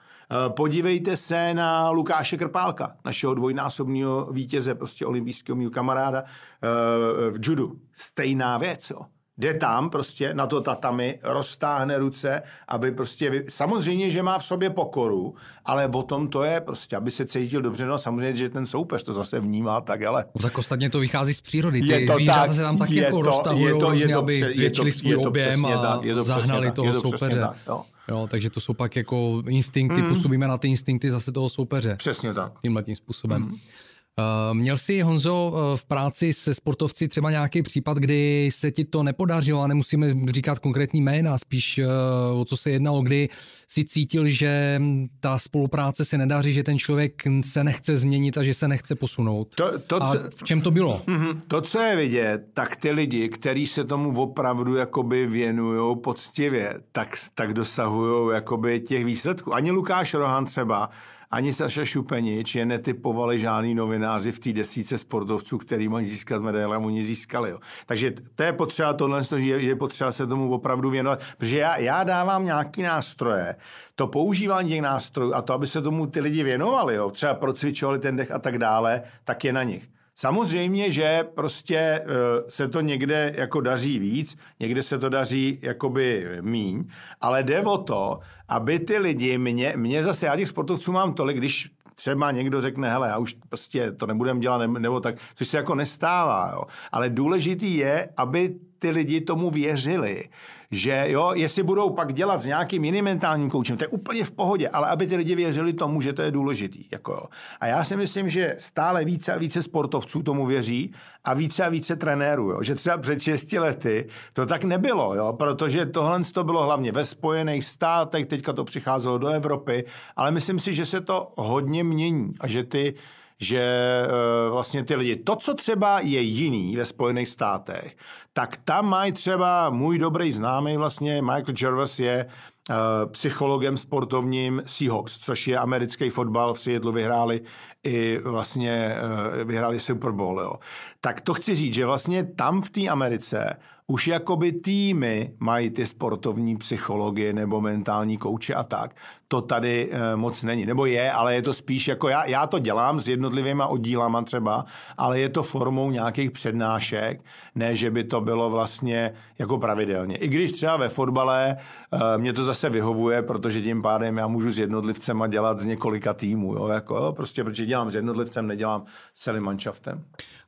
Podívejte se na Lukáše Krpálka, našeho dvojnásobního vítěze, prostě olympijského mýho kamaráda v judu. Stejná věc, jo jde tam prostě na to tatami, roztáhne ruce, aby prostě, vy... samozřejmě, že má v sobě pokoru, ale o tom to je prostě, aby se cítil dobře, no samozřejmě, že ten soupeř to zase vnímá tak, ale... No tak ostatně to vychází z přírody, ty je to tak, se tam taky je jako to, roztahují, je to, je to, aby zvětšili svůj je to, objem a tak, je to zahnali tak, toho je to soupeře. Tak, jo. Jo, takže to jsou pak jako instinkty, mm. působíme na ty instinkty zase toho soupeře. Přesně tak. Tímhle tím způsobem. Mm. Eh, měl jsi, Honzo, eh, v práci se sportovci třeba nějaký případ, kdy se ti to nepodařilo a nemusíme říkat konkrétní jména, spíš eh, o co se jednalo, kdy si cítil, že ta spolupráce se nedaří, že ten člověk se nechce změnit a že se nechce posunout. To, to, a v čem to bylo? Mhm. To, co je vidět, tak ty lidi, kteří se tomu opravdu jakoby věnují poctivě, tak, tak dosahují jakoby těch výsledků. Ani Lukáš Rohan třeba, ani Saša Šupenič je netypovali žádný novináři v té desíce sportovců, který mají získat medaile a oni získali. Jo. Takže to je potřeba tohle, je, je potřeba se tomu opravdu věnovat, protože já, já dávám nějaký nástroje, to používání těch nástrojů a to, aby se tomu ty lidi věnovali, jo, třeba procvičovali ten dech a tak dále, tak je na nich. Samozřejmě, že prostě eh, se to někde jako daří víc, někde se to daří jakoby míň, ale jde o to, aby ty lidi mě, mě zase, já těch sportovců mám tolik, když třeba někdo řekne, hele, já už prostě to nebudem dělat, nebo tak, což se jako nestává, jo. Ale důležitý je, aby ty lidi tomu věřili. Že jo, jestli budou pak dělat s nějakým jiným mentálním koučem, to je úplně v pohodě, ale aby ty lidi věřili tomu, že to je důležitý. Jako jo. A já si myslím, že stále více a více sportovců tomu věří a více a více trenérů. Jo. Že třeba před 6 lety to tak nebylo, jo, protože tohle to bylo hlavně ve Spojených státech, teďka to přicházelo do Evropy, ale myslím si, že se to hodně mění a že ty že eh, vlastně ty lidi, to, co třeba je jiný ve Spojených státech, tak tam mají třeba můj dobrý známý vlastně, Michael Jervis je eh, psychologem sportovním Seahawks, což je americký fotbal, v Seattle vyhráli i vlastně eh, vyhráli Super Bowl. Jo. Tak to chci říct, že vlastně tam v té Americe už jakoby týmy mají ty sportovní psychologie nebo mentální kouče a tak. To tady eh, moc není. Nebo je, ale je to spíš jako já, já to dělám s jednotlivýma oddílama třeba, ale je to formou nějakých přednášek, ne, že by to bylo vlastně jako pravidelně. I když třeba ve fotbale eh, mě to zase vyhovuje, protože tím pádem já můžu s jednotlivcema dělat z několika týmů, jo, jako, jo, prostě, protože dělám s jednotlivcem, nedělám s celým manšaftem.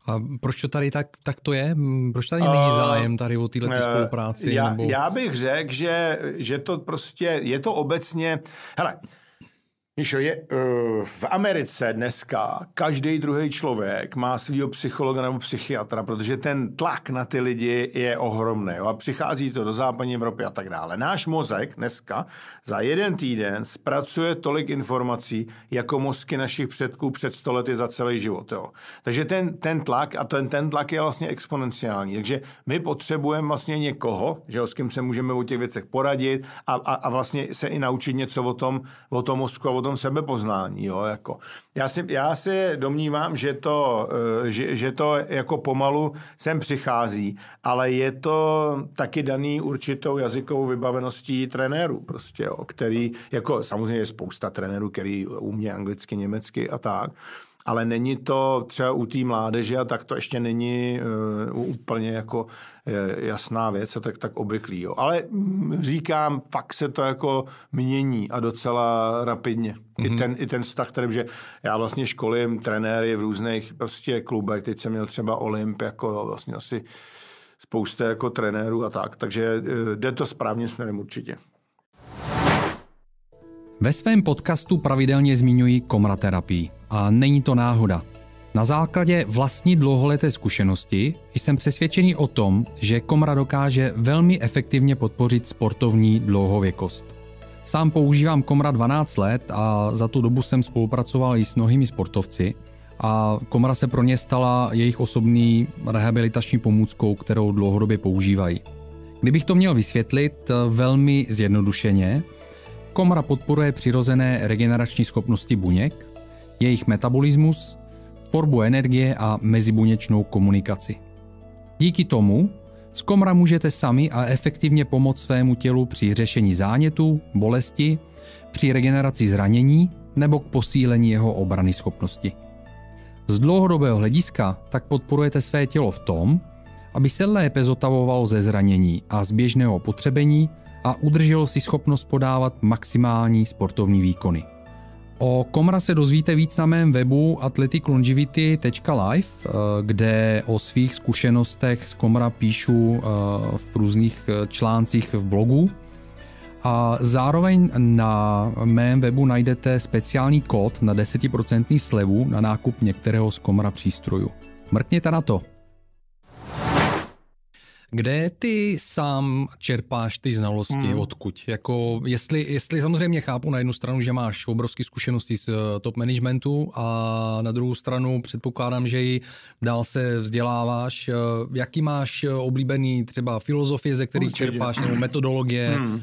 A proč to tady tak, tak to je? Proč tady uh, není eh, zájem tady o této uh, eh, spolupráci? Já, nebo... já bych řekl, že, že to prostě je to obecně... Hele, Míšo, je, eh, v Americe dneska každý druhý člověk má svého psychologa nebo psychiatra, protože ten tlak na ty lidi je ohromný jo, a přichází to do západní Evropy a tak dále. Náš mozek dneska za jeden týden zpracuje tolik informací, jako mozky našich předků před stolety za celý život. Jo. Takže ten, ten tlak a ten, ten tlak je vlastně exponenciální. Takže my potřebujeme vlastně někoho, že jo, s kým se můžeme o těch věcech poradit a, a, a vlastně se i naučit něco o tom, o tom mozku a o tom tom sebepoznání. Jo, jako. já, si, já si domnívám, že to, eh, že, že to jako pomalu sem přichází, ale je to taky daný určitou jazykovou vybaveností trenérů, prostě, jo, který, jako samozřejmě je spousta trenérů, který umí anglicky, německy a tak, ale není to třeba u té mládeže a tak to ještě není uh, úplně jako uh, jasná věc a tak, tak obvyklý. Jo. Ale říkám, fakt se to jako mění a docela rapidně. Mm-hmm. I, mhm. ten, I ten vztah, který, že já vlastně školím trenéry v různých prostě klubech, teď jsem měl třeba Olymp, jako vlastně asi spousta jako trenérů a tak, takže eh, jde to správně směrem určitě. Ve svém podcastu pravidelně zmiňuji komraterapii a není to náhoda. Na základě vlastní dlouholeté zkušenosti jsem přesvědčený o tom, že komra dokáže velmi efektivně podpořit sportovní dlouhověkost. Sám používám komra 12 let a za tu dobu jsem spolupracoval i s mnohými sportovci a komra se pro ně stala jejich osobní rehabilitační pomůckou, kterou dlouhodobě používají. Kdybych to měl vysvětlit eh, velmi zjednodušeně, Komora podporuje přirozené regenerační schopnosti buněk, jejich metabolismus, tvorbu energie a mezibuněčnou komunikaci. Díky tomu z komra můžete sami a efektivně pomoct svému tělu při řešení zánětů, bolesti, při regeneraci zranění nebo k posílení jeho obrany schopnosti. Z dlouhodobého hlediska tak podporujete své tělo v tom, aby se lépe zotavovalo ze zranění a z běžného potřebení a udržel si schopnost podávat maximální sportovní výkony. O Komra se dozvíte víc na mém webu athleticlongivity.live, eh, kde o svých zkušenostech z Komra píšu eh, v různých eh, článcích v blogu. A zároveň na mém webu najdete speciální kód na 10% slevu na nákup některého z Komra přístrojů. Mrkněte na to! Kde ty sám čerpáš ty znalosti, hmm. odkud? Jako, jestli, jestli samozřejmě chápu na jednu stranu, že máš obrovské zkušenosti z eh, top managementu a na druhou stranu předpokládám, že ji dál se vzděláváš. Eh, jaký máš eh, oblíbený třeba filozofie, ze kterých Určitě. čerpáš, nebo metodologie? Hmm.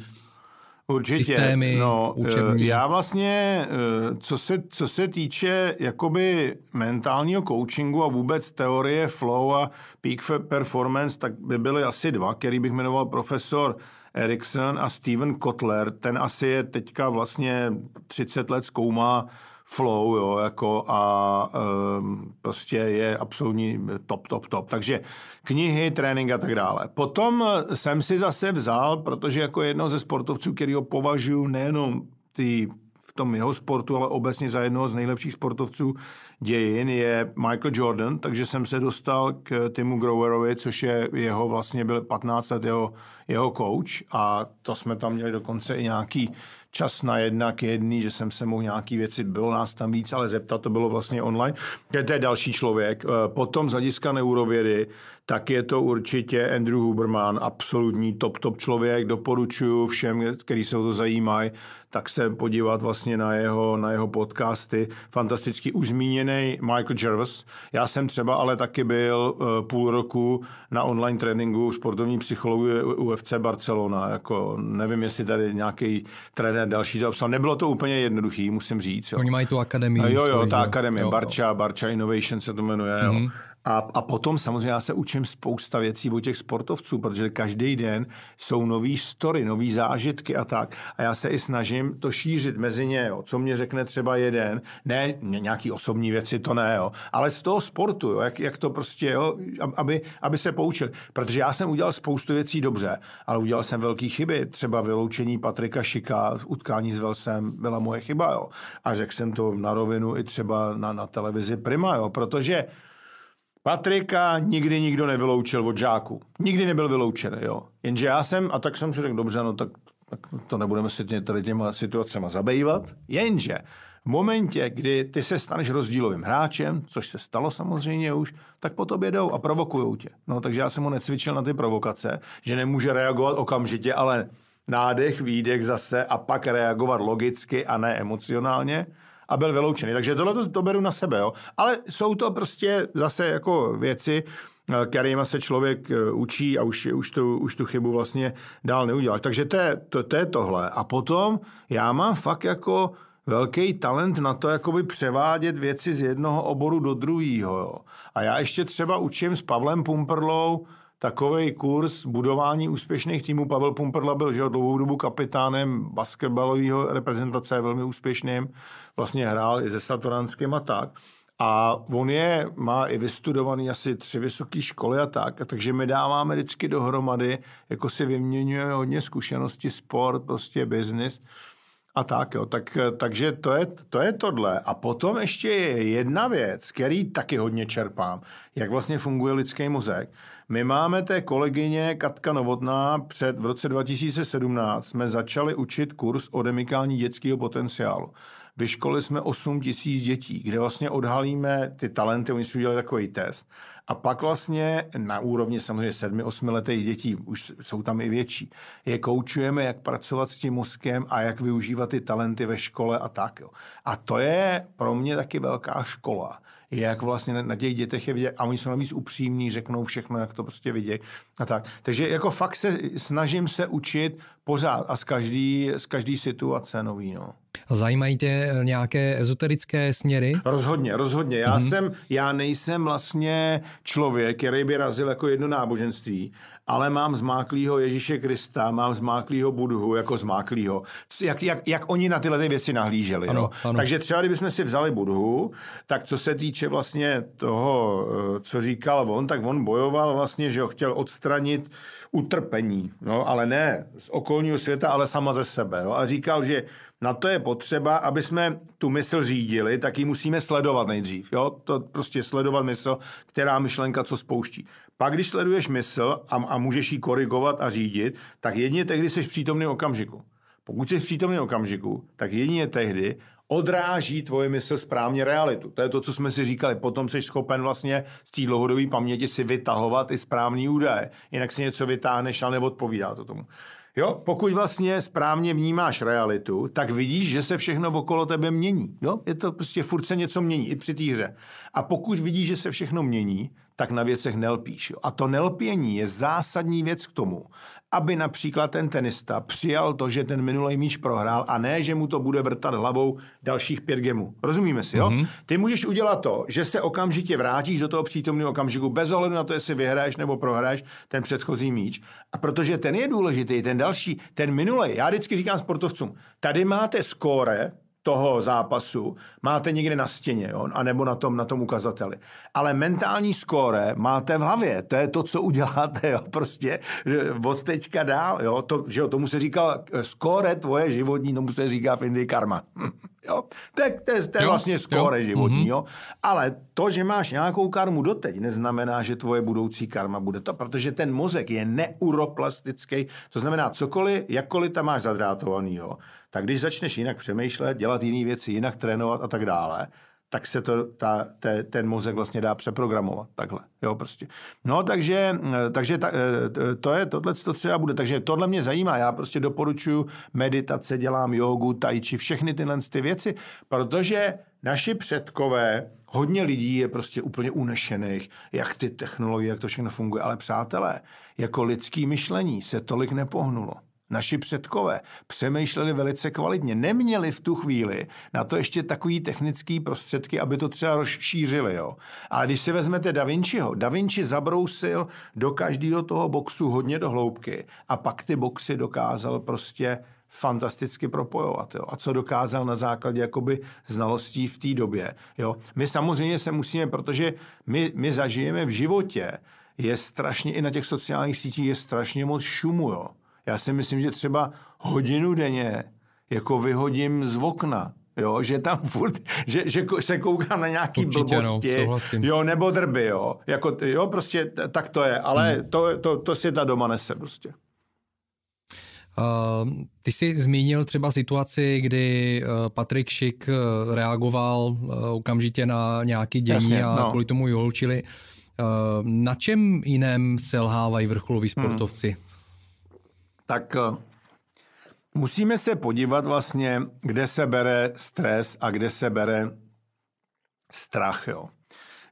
Určitě. systémy no, učební. Eh, já vlastně, eh, co se, co se týče jakoby mentálního coachingu a vůbec teorie flow a peak performance, tak by byly asi dva, který bych jmenoval profesor Erikson a Steven Kotler. Ten asi je teďka vlastně 30 let zkoumá flow, jo, jako a um, prostě je absolutní top, top, top. Takže knihy, trénink a tak dále. Potom jsem si zase vzal, protože jako jedno ze sportovců, který ho považuji nejenom ty tom jeho sportu, ale obecně za jednoho z nejlepších sportovců dějin je Michael Jordan, takže jsem se dostal k Timu Groverovi, což je jeho vlastně byl 15 let jeho, jeho coach a to jsme tam měli dokonce i nějaký čas na jedna k jedný, že jsem se mohl nějaký věci, bylo nás tam víc, ale zeptat to bylo vlastně online. To je další člověk. Eh, potom z hlediska neurovědy, tak je to určitě Andrew Huberman, absolutní top, top člověk. Doporučuji všem, kteří se o to zajímají, tak se podívat vlastně na jeho, na jeho podcasty. Fantasticky už zmíněný Michael Jervis. Já jsem třeba ale taky byl eh, půl roku na online tréninku sportovní psychologu UFC Barcelona. Jako nevím, jestli tady nějaký trenér další to obsal. Nebylo to úplně jednoduchý, musím říct. Jo. Oni mají tu akademii. Jo, jo, ta akademie. Jo, jo. Barča, Barča Innovation se to jmenuje. Mm-hmm. Jo. Mhm. A, a potom samozřejmě já se učím spousta věcí o těch sportovců, protože každý den jsou nový story, nový zážitky a tak. A já se i snažím to šířit mezi ně, jo. co mě řekne třeba jeden, ne nějaký osobní věci, to ne, jo. ale z toho sportu, jo. Jak, jak to prostě, jo, aby, aby se poučil. Protože já jsem udělal spoustu věcí dobře, ale udělal jsem velké chyby. Třeba vyloučení Patrika Šika, utkání s Velsem byla moje chyba. Jo. A řekl jsem to na rovinu i třeba na, na televizi Prima, jo, protože Patrika nikdy nikdo nevyloučil od žáku. Nikdy nebyl vyloučen, jo. Jenže já jsem, a tak jsem si řekl, dobře, no tak, tak to nebudeme se tě tady těma situacemi zabývat. Jenže v momentě, kdy ty se staneš rozdílovým hráčem, což se stalo samozřejmě už, tak po tobě jdou a provokujou tě. No takže já jsem mu necvičil na ty provokace, že nemůže reagovat okamžitě, ale nádech, výdech zase a pak reagovat logicky a ne emocionálně a byl vyloučený. Takže tohle to, to beru na sebe. Jo. Ale jsou to prostě zase jako věci, eh, kterýma se člověk eh, učí a už, už, tu, už tu chybu vlastně dál neudělá. Takže to je, to, to je tohle. A potom já mám fakt jako velký talent na to, jakoby převádět věci z jednoho oboru do druhého. A já ještě třeba učím s Pavlem Pumperlou takový kurz budování úspěšných týmů. Pavel Pumperla byl že, dlouhou dobu kapitánem basketbalového reprezentace, velmi úspěšným, vlastně hrál i se Satoranským a tak. A on je, má i vystudovaný asi tři vysoké školy a tak, takže my dáváme vždycky dohromady, jako si vyměňujeme hodně zkušenosti, sport, prostě biznis a tak, jo. Tak, takže to je, to je tohle. A potom ještě je jedna věc, který taky hodně čerpám, jak vlastně funguje lidský mozek. My máme té kolegyně Katka Novotná před, v roce 2017 jsme začali učit kurz o demikání dětského potenciálu. Vyškolili jsme 8 tisíc dětí, kde vlastně odhalíme ty talenty, oni si udělali takový test. A pak vlastně na úrovni samozřejmě 7-8 letých dětí, už jsou tam i větší, je koučujeme, jak pracovat s tím mozkem a jak využívat ty talenty ve škole a tak. Jo. A to je pro mě taky velká škola jak vlastně na těch dětech je vidět a oni jsou navíc upřímní, řeknou všechno, jak to prostě vidět a tak. Takže jako fakt se snažím se učit pořád a z každý, z každý situace nový. No. Zajímají tě eh, nějaké ezoterické směry? Rozhodně, rozhodně. Já, mm-hmm. jsem, já nejsem vlastně člověk, který by razil jako jedno náboženství, ale mám zmáklýho Ježíše Krista, mám zmáklýho Budhu jako zmáklýho. Jak, jak, jak oni na tyhle ty věci nahlíželi. Ano, no? ano. Takže třeba, kdybychom si vzali Budhu, tak co se týče vlastně toho, eh, co říkal on, tak on bojoval vlastně, že ho chtěl odstranit utrpení. No, ale ne z okolí okolního světa, ale sama ze sebe. Jo? A říkal, že na to je potřeba, aby jsme tu mysl řídili, tak ji musíme sledovat nejdřív. Jo? To prostě sledovat mysl, která myšlenka co spouští. Pak, když sleduješ mysl a, a můžeš ji korigovat a řídit, tak jedině tehdy jsi přítomný okamžiku. Pokud jsi přítomný okamžiku, tak jedině tehdy odráží tvoje mysl správně realitu. To je to, co jsme si říkali. Potom jsi schopen vlastně z té dlouhodobé paměti si vytahovat i správný údaje. Jinak si něco vytáhneš a neodpovídá to tomu. Jo, pokud vlastně správně vnímáš realitu, tak vidíš, že se všechno okolo tebe mění. Jo? Je to prostě furt se něco mění, i při té hře. A pokud vidíš, že se všechno mění, tak na věcech nelpíš. Jo. A to nelpění je zásadní věc k tomu, aby například ten tenista přijal to, že ten minulý míč prohrál a ne, že mu to bude vrtat hlavou dalších pět gemů. Rozumíme si, jo? Mm-hmm. Ty můžeš udělat to, že se okamžitě vrátíš do toho přítomného okamžiku bez ohledu na to, jestli vyhraješ nebo prohraješ ten předchozí míč. A protože ten je důležitý, ten další, ten minulý. Já vždycky říkám sportovcům, tady máte skóre, toho zápasu máte někde na stěně, jo, anebo na tom, na tom ukazateli. Ale mentální skóre máte v hlavě, to je to, co uděláte, jo, prostě od teďka dál, jo, to, že jo, tomu se říká eh, skóre tvoje životní, tomu se říká v Indii karma. jo, to, je, to, je, to je vlastně skóre životní, mhm. jo. Ale to, že máš nějakou karmu doteď, neznamená, že tvoje budoucí karma bude to, protože ten mozek je neuroplastický, to znamená cokoliv, jakkoliv tam máš zadrátovaný, jo, tak když začneš jinak přemýšlet, dělat jiné věci, jinak trénovat a tak dále, tak se to, ta, te, ten mozek vlastně dá přeprogramovat takhle, jo, prostě. No, takže, eh, takže ta, eh, to je, tohle to třeba bude, takže tohle mě zajímá, já prostě doporučuji meditace, dělám jogu, tajči, všechny tyhle ty věci, protože naši předkové, hodně lidí je prostě úplně unešených, jak ty technologie, jak to všechno funguje, ale přátelé, jako lidský myšlení se tolik nepohnulo. Naši předkové přemýšleli velice kvalitně. Neměli v tu chvíli na to ještě takový technický prostředky, aby to třeba rozšířili. Jo. A když si vezmete Da Vinciho, Da Vinci zabrousil do každého toho boxu hodně do hloubky a pak ty boxy dokázal prostě fantasticky propojovat. Jo. A co dokázal na základě jakoby znalostí v té době. Jo. My samozřejmě se musíme, protože my, my zažijeme v životě, je strašně, i na těch sociálních sítích je strašně moc šumu. Jo já si myslím, že třeba hodinu denně jako vyhodím z okna. Jo, že tam furt, že, že se koukám na nějaký Určitě, no, blbosti, no, jo, nebo drby, jo, jako, jo, prostě tak to je, ale hmm. to, to, to si ta doma nese prostě. Uh, ty jsi zmínil třeba situaci, kdy uh, Patrik Šik uh, reagoval eh, okamžitě na nějaký dění Jasně, a no. kvůli tomu jolčili. Ehm, na čem jiném selhávají vrcholoví sportovci? Hmm tak eh, musíme se podívat vlastně, kde se bere stres a kde se bere strach. Jo.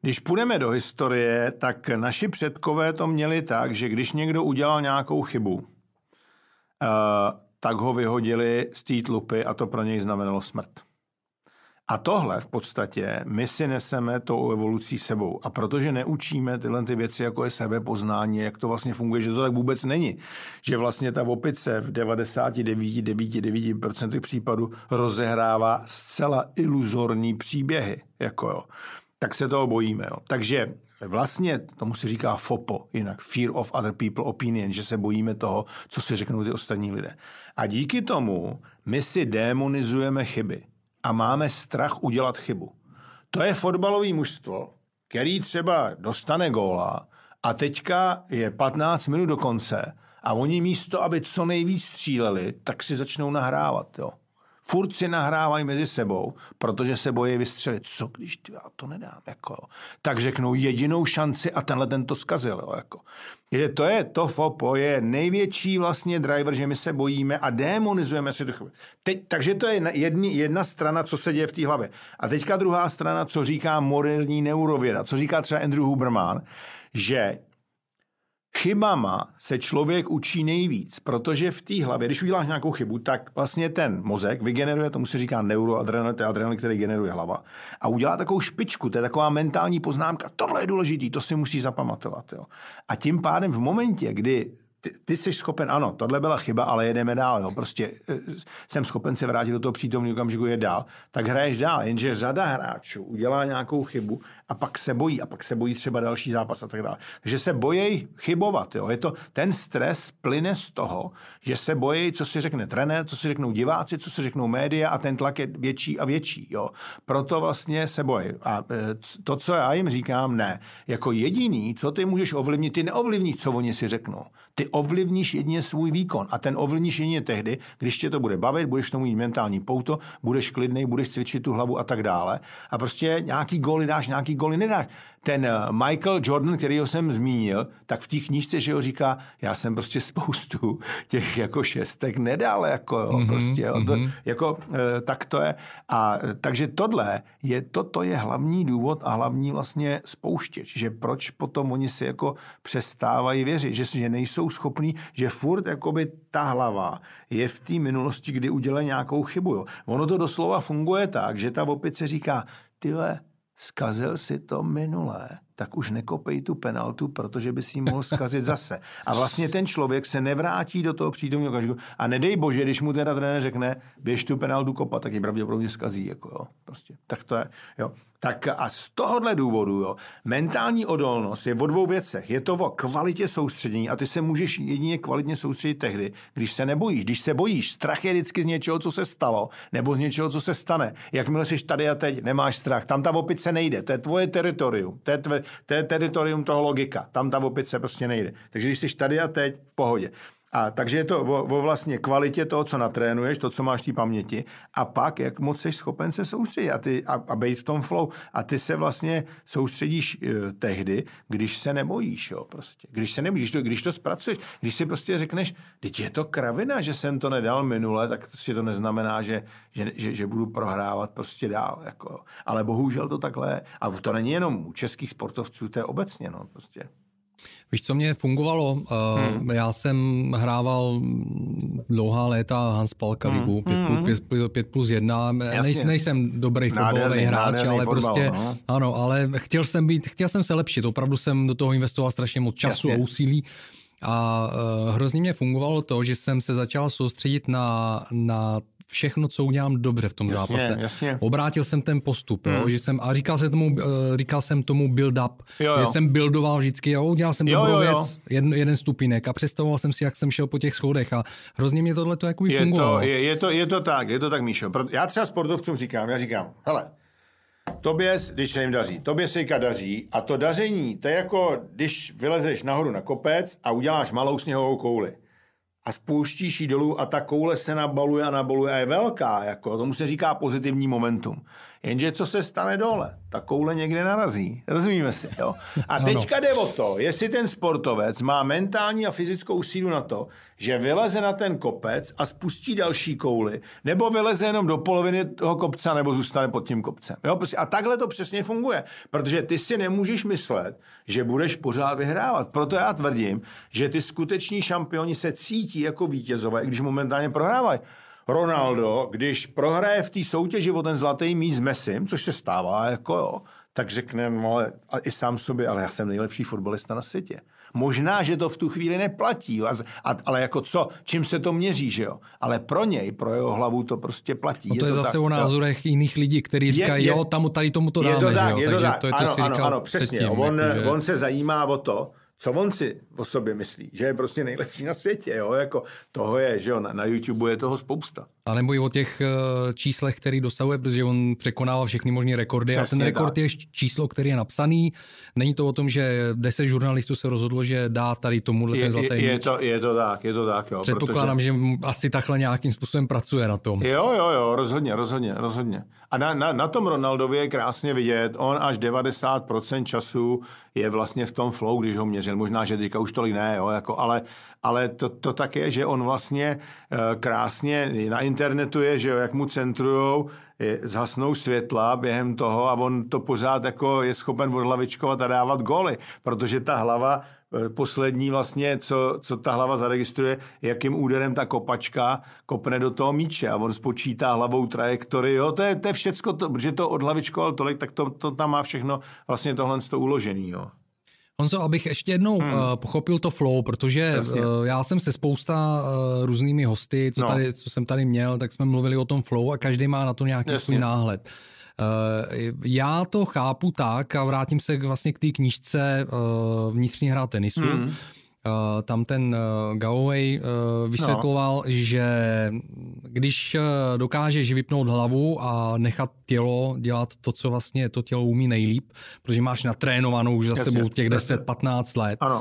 Když půjdeme do historie, tak naši předkové to měli tak, že když někdo udělal nějakou chybu, eh, tak ho vyhodili z té tlupy a to pro něj znamenalo smrt. A tohle v podstatě my si neseme tou evolucí sebou. A protože neučíme tyhle ty věci, jako je sebepoznání, jak to vlastně funguje, že to tak vůbec není. Že vlastně ta opice v 99,99% případů rozehrává zcela iluzorní příběhy. Jako jo. Tak se toho bojíme. Jo. Takže Vlastně tomu se říká FOPO, jinak Fear of Other People Opinion, že se bojíme toho, co si řeknou ty ostatní lidé. A díky tomu my si demonizujeme chyby a máme strach udělat chybu. To je fotbalové mužstvo, který třeba dostane góla a teďka je 15 minut do konce a oni místo, aby co nejvíc stříleli, tak si začnou nahrávat. Jo. Furt si nahrávají mezi sebou, protože se bojí vystřelit. Co když já to nedám? Jako. Tak řeknou jedinou šanci a tenhle ten to zkazil. Jo, jako. Je, to je to FOPO, je největší vlastně driver, že my se bojíme a demonizujeme si to. Teď, takže to je jedni, jedna strana, co se děje v té hlavě. A teďka druhá strana, co říká moderní neurověda, co říká třeba Andrew Huberman, že Chybama se člověk učí nejvíc, protože v té hlavě, když uděláš nějakou chybu, tak vlastně ten mozek vygeneruje, tomu se říká neuroadrenal, to je adrenalin, který generuje hlava, a udělá takovou špičku, to je taková mentální poznámka, tohle je důležitý, to si musí zapamatovat. Jo. A tím pádem v momentě, kdy ty, ty jsi schopen, ano, tohle byla chyba, ale jedeme dál, jo. prostě eh, jsem schopen se vrátit do toho přítomného okamžiku, je dál, tak hraješ dál, jenže řada hráčů udělá nějakou chybu a pak se bojí a pak se bojí třeba další zápas a tak dále. Takže se bojí chybovat. Jo. Je to, ten stres plyne z toho, že se bojí, co si řekne trenér, co si řeknou diváci, co si řeknou média a ten tlak je větší a větší. Jo. Proto vlastně se bojí. A e, to, co já jim říkám, ne. Jako jediný, co ty můžeš ovlivnit, ty neovlivníš, co oni si řeknou. Ty ovlivníš jedině svůj výkon a ten ovlivníš jedině tehdy, když tě to bude bavit, budeš tomu mít mentální pouto, budeš klidný, budeš cvičit tu hlavu a tak dále. A prostě nějaký góly dáš, nějaký nějaký goly nedáš. Ten eh, Michael Jordan, který ho jsem zmínil, tak v té knížce, že ho říká, já jsem prostě spoustu těch jako šestek nedal, jako jo, mm-hmm, prostě, jo, mm-hmm. jako eh, tak to je. A eh, takže tohle je, toto je hlavní důvod a hlavní vlastně spouštěč, že proč potom oni si jako přestávají věřit, že, že nejsou schopní, že furt jakoby ta hlava je v té minulosti, kdy udělá nějakou chybu. Jo. Ono to doslova funguje tak, že ta opice říká, tyhle, zkazil si to minulé, tak už nekopej tu penaltu, protože by si mohl zkazit zase. A vlastně ten člověk se nevrátí do toho přítomního okamžiku. A nedej bože, když mu teda trenér řekne, běž tu penaltu kopat, tak ji pravděpodobně zkazí. Jako jo, prostě. Tak to je, jo. Tak a z tohohle důvodu, jo, mentální odolnost je o dvou věcech. Je to o kvalitě soustředění a ty se můžeš jedině kvalitně soustředit tehdy, když se nebojíš. Když se bojíš, strach je vždycky z něčeho, co se stalo, nebo z něčeho, co se stane. Jakmile jsi tady a teď, nemáš strach. Tam ta opice nejde, to je tvoje teritorium, to je, tvoje, to je teritorium toho logika. Tam ta opice prostě nejde. Takže když jsi tady a teď, v pohodě. A, takže je to o, vlastně kvalitě toho, co natrénuješ, to, co máš v té paměti. A pak, jak moc jsi schopen se soustředit a, ty, a, a být v tom flow. A ty se vlastně soustředíš uh, tehdy, když se nebojíš. Jo, prostě. Když se nebojíš, to, když to zpracuješ, když si prostě řekneš, teď je to kravina, že jsem to nedal minule, tak prostě to neznamená, že, že, že, že budu prohrávat prostě dál. Jako. Ale bohužel to takhle. A to není jenom u českých sportovců, to je obecně. No, prostě. Víš, co mě fungovalo? Eh, hmm. Já jsem hrával dlouhá léta Hans Palka hmm. ligu 5, hmm. 5, 5, 5 plus 1. Nej, nejsem dobrý fotbalový hráč, ale fotbal, prostě no. ano, ale chtěl jsem být, chtěl jsem se lepšit. Opravdu jsem do toho investoval strašně moc času Jasně. a úsilí. A eh, hrozně mě fungovalo to, že jsem se začal soustředit na, na všechno, co udělám dobře v tom jasně, zápase. Jasně. Obrátil jsem ten postup, hmm. jo, že jsem, a říkal jsem tomu, eh, říkal jsem tomu build up, jo, jo. že jsem buildoval vždycky, jo, udělal jsem jo, dobrou jo, jo. věc, jeden, jeden stupínek a představoval jsem si, jak jsem šel po těch schodech a hrozně mě tohle to jakoby fungovalo. To, je, je, to, je to tak, je to tak, Míšo. Já třeba sportovcům říkám, já říkám, hele, Tobě, když se jim daří, tobě se jíka daří a to daření, to je jako, když vylezeš nahoru na kopec a uděláš malou sněhovou kouli a spouštíš ji dolů a ta koule se nabaluje a nabaluje a je velká. Jako, tomu se říká pozitivní momentum. Jenže co se stane dole? Ta koule někde narazí. Rozumíme si, jo? A teďka jde o to, jestli ten sportovec má mentální a fyzickou sílu na to, že vyleze na ten kopec a spustí další kouly, nebo vyleze jenom do poloviny toho kopce, nebo zůstane pod tím kopcem. Jo? Prostě- a takhle to přesně funguje, protože ty si nemůžeš myslet, že budeš pořád vyhrávat. Proto já tvrdím, že ty skuteční šampioni se cítí jako vítězové, i když momentálně prohrávají. Ronaldo, když prohraje v té soutěži o ten zlatý míč s Messim, což se stává, jako jo, tak řekneme, ale a i sám sobě, ale já jsem nejlepší fotbalista na světě. Možná, že to v tu chvíli neplatí, a, a, ale jako co, čím se to měří, že jo? Ale pro něj, pro jeho hlavu to prostě platí. No to je, je to zase tak, o názorech jo. jiných lidí, kteří říkají, jo, tam tady tomu to dáme, je to tak, že jo? Je to Takže tak. to je to, ano, ano, ano, přesně. Předtím, jako, on, jako, že... on se zajímá o to, co on si o sobě myslí, že je prostě nejlepší na světě, jo, jako toho je, že jo, na, na YouTube je toho spousta. A nebo i o těch eh, číslech, který dosahuje, protože on překonával všechny možné rekordy Přesně a ten rekord tak. je číslo, který je napsaný. Není to o tom, že 10 žurnalistů se rozhodlo, že dá tady tomu je, ten zlatý je, je, to, je to tak, je to tak, jo. Předpokládám, protože... že asi takhle nějakým způsobem pracuje na tom. Jo, jo, jo, rozhodně, rozhodně, rozhodně. A na, na, na tom Ronaldovi je krásně vidět, on až 90% času je vlastně v tom flow, když ho měří vteřin. možná, že teďka už tolik ne, jo, jako, ale, ale to, to tak je, že on vlastně eh, krásně na internetu je, že jo, jak mu centrujou, zhasnou světla během toho a on to pořád jako je schopen odhlavičkovat a dávat góly, protože ta hlava eh, poslední vlastně, co, co ta hlava zaregistruje, jakým úderem ta kopačka kopne do toho míče a on spočítá hlavou trajektory, jo, to je, to je všecko, to, protože to odhlavičkoval tolik, tak to, to tam má všechno vlastně tohle z toho uložený, jo. Honzo, abych ještě jednou hmm. uh, pochopil to flow, protože uh, já jsem se spousta uh, různými hosty, co, no. tady, co jsem tady měl, tak jsme mluvili o tom flow a každý má na to nějaký Jasně. svůj náhled. Uh, já to chápu tak a vrátím se vlastně k té knížce uh, Vnitřní hra tenisu. Hmm Eh, tam ten uh, Galloway uh, vysvětloval, no. že když uh, dokážeš vypnout hlavu a nechat tělo dělat to, co vlastně to tělo umí nejlíp, protože máš natrénovanou už za Jasně, sebou těch 10-15 let, ano.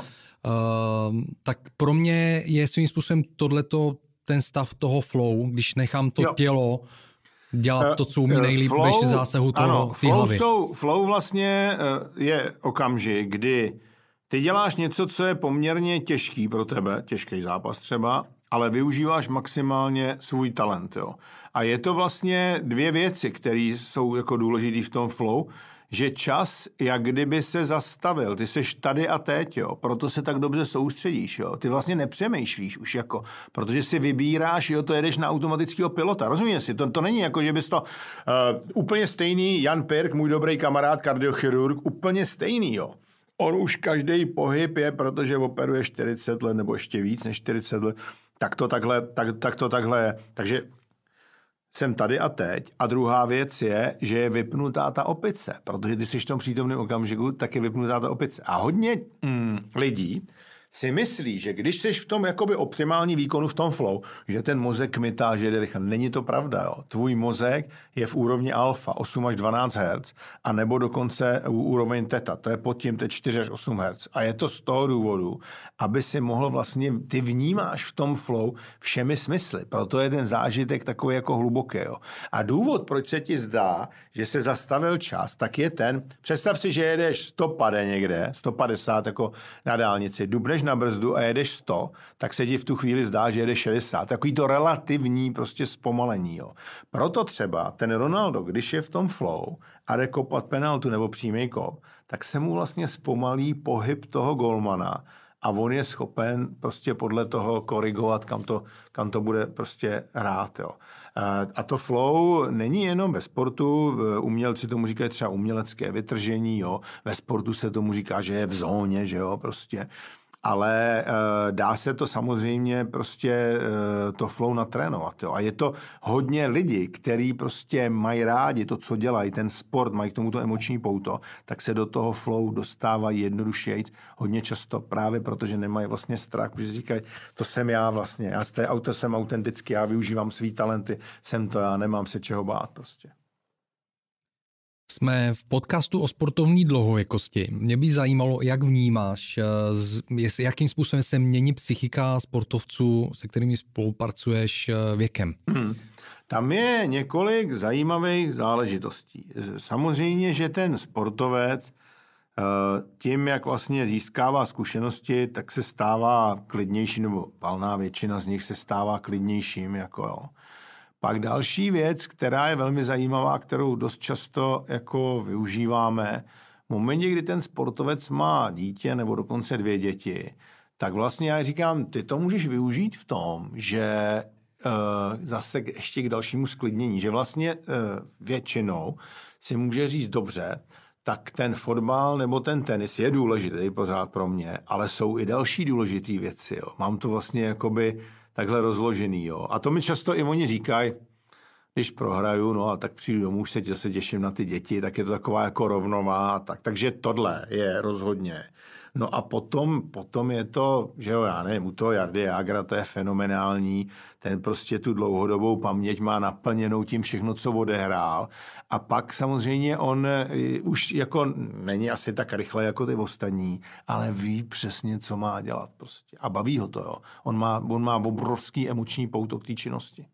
Uh, tak pro mě je svým způsobem tohleto ten stav toho flow, když nechám to jo. tělo dělat to, co umí nejlíp, flow, bez zásahu toho ano, flow, hlavy. Jsou, flow vlastně je okamžik, kdy ty děláš něco, co je poměrně těžký pro tebe, těžký zápas třeba, ale využíváš maximálně svůj talent. Jo. A je to vlastně dvě věci, které jsou jako důležité v tom flow, že čas, jak kdyby se zastavil, ty seš tady a teď, jo, proto se tak dobře soustředíš, jo, ty vlastně nepřemýšlíš už jako, protože si vybíráš, jo, to jedeš na automatického pilota, rozumíš si, to, to není jako, že bys to uh, úplně stejný, Jan Pirk, můj dobrý kamarád, kardiochirurg, úplně stejný, jo, on už každý pohyb je, protože operuje 40 let nebo ještě víc než 40 let, tak to takhle, tak, tak to takhle je. Takže jsem tady a teď. A druhá věc je, že je vypnutá ta opice, protože když jsi v tom přítomném okamžiku, tak je vypnutá ta opice. A hodně mm, lidí si myslí, že když jsi v tom jakoby optimální výkonu v tom flow, že ten mozek kmitá, že jde rychle. Není to pravda. Jo. Tvůj mozek je v úrovni alfa 8 až 12 Hz a nebo dokonce u úroveň teta. To je pod tím teď 4 až 8 Hz. A je to z toho důvodu, aby si mohl vlastně, ty vnímáš v tom flow všemi smysly. Proto je ten zážitek takový jako hluboký. Jo. A důvod, proč se ti zdá, že se zastavil čas, tak je ten, představ si, že jedeš 100 někde, 150 jako na dálnici, dubneš na brzdu a jedeš 100, tak se ti v tu chvíli zdá, že jedeš 60. Takový to relativní prostě zpomalení. Jo. Proto třeba ten Ronaldo, když je v tom flow a jde kopat penaltu nebo přímý kop, tak se mu vlastně zpomalí pohyb toho golmana a on je schopen prostě podle toho korigovat, kam to, kam to bude prostě hrát. Jo. Eh, a to flow není jenom ve sportu, eh, umělci tomu říkají třeba umělecké vytržení, jo. ve sportu se tomu říká, že je v zóně, že jo, prostě. Uh, ale eh, dá se to samozřejmě prostě eh, to flow natrénovat. Jo. A je to hodně lidí, kteří prostě mají rádi to, co dělají, ten sport, mají k tomu to emoční pouto, tak se do toho flow dostávají jednodušeji, hodně často právě proto, že nemají vlastně strach, protože říkají, to jsem já vlastně, já z té auto jsem autentický, já využívám svý talenty, jsem to, já nemám se čeho bát prostě. Jsme v podcastu o sportovní dlouhověkosti. Mě by zajímalo, jak vnímáš, eh, jakým způsobem se mění psychika sportovců, se kterými spolupracuješ eh, věkem. Hmm. Tam je několik zajímavých záležitostí. Samozřejmě, že ten sportovec eh, tím, jak vlastně získává zkušenosti, tak se stává klidnější, nebo palná většina z nich se stává klidnějším. Jako jo. Pak další věc, která je velmi zajímavá, kterou dost často jako využíváme, v momentě, kdy ten sportovec má dítě nebo dokonce dvě děti, tak vlastně já říkám, ty to můžeš využít v tom, že e, zase ještě k dalšímu sklidnění, že vlastně e, většinou si může říct dobře, tak ten fotbal nebo ten tenis je důležitý pořád pro mě, ale jsou i další důležité věci. Jo. Mám to vlastně jakoby takhle rozložený. Jo. A to mi často i oni říkají, když prohraju, no a tak přijdu domů, už se, se těším na ty děti, tak je to taková jako rovnová. Tak. Takže tohle je rozhodně. No a potom, potom je to, že jo, já nevím, u toho Jardy Jagra, to je fenomenální, ten prostě tu dlouhodobou paměť má naplněnou tím všechno, co odehrál. A pak samozřejmě on eh, už jako není asi tak rychle jako ty ostatní, ale ví přesně, co má dělat prostě. A baví ho to, jo. On má, on má obrovský emoční pouto k té činnosti.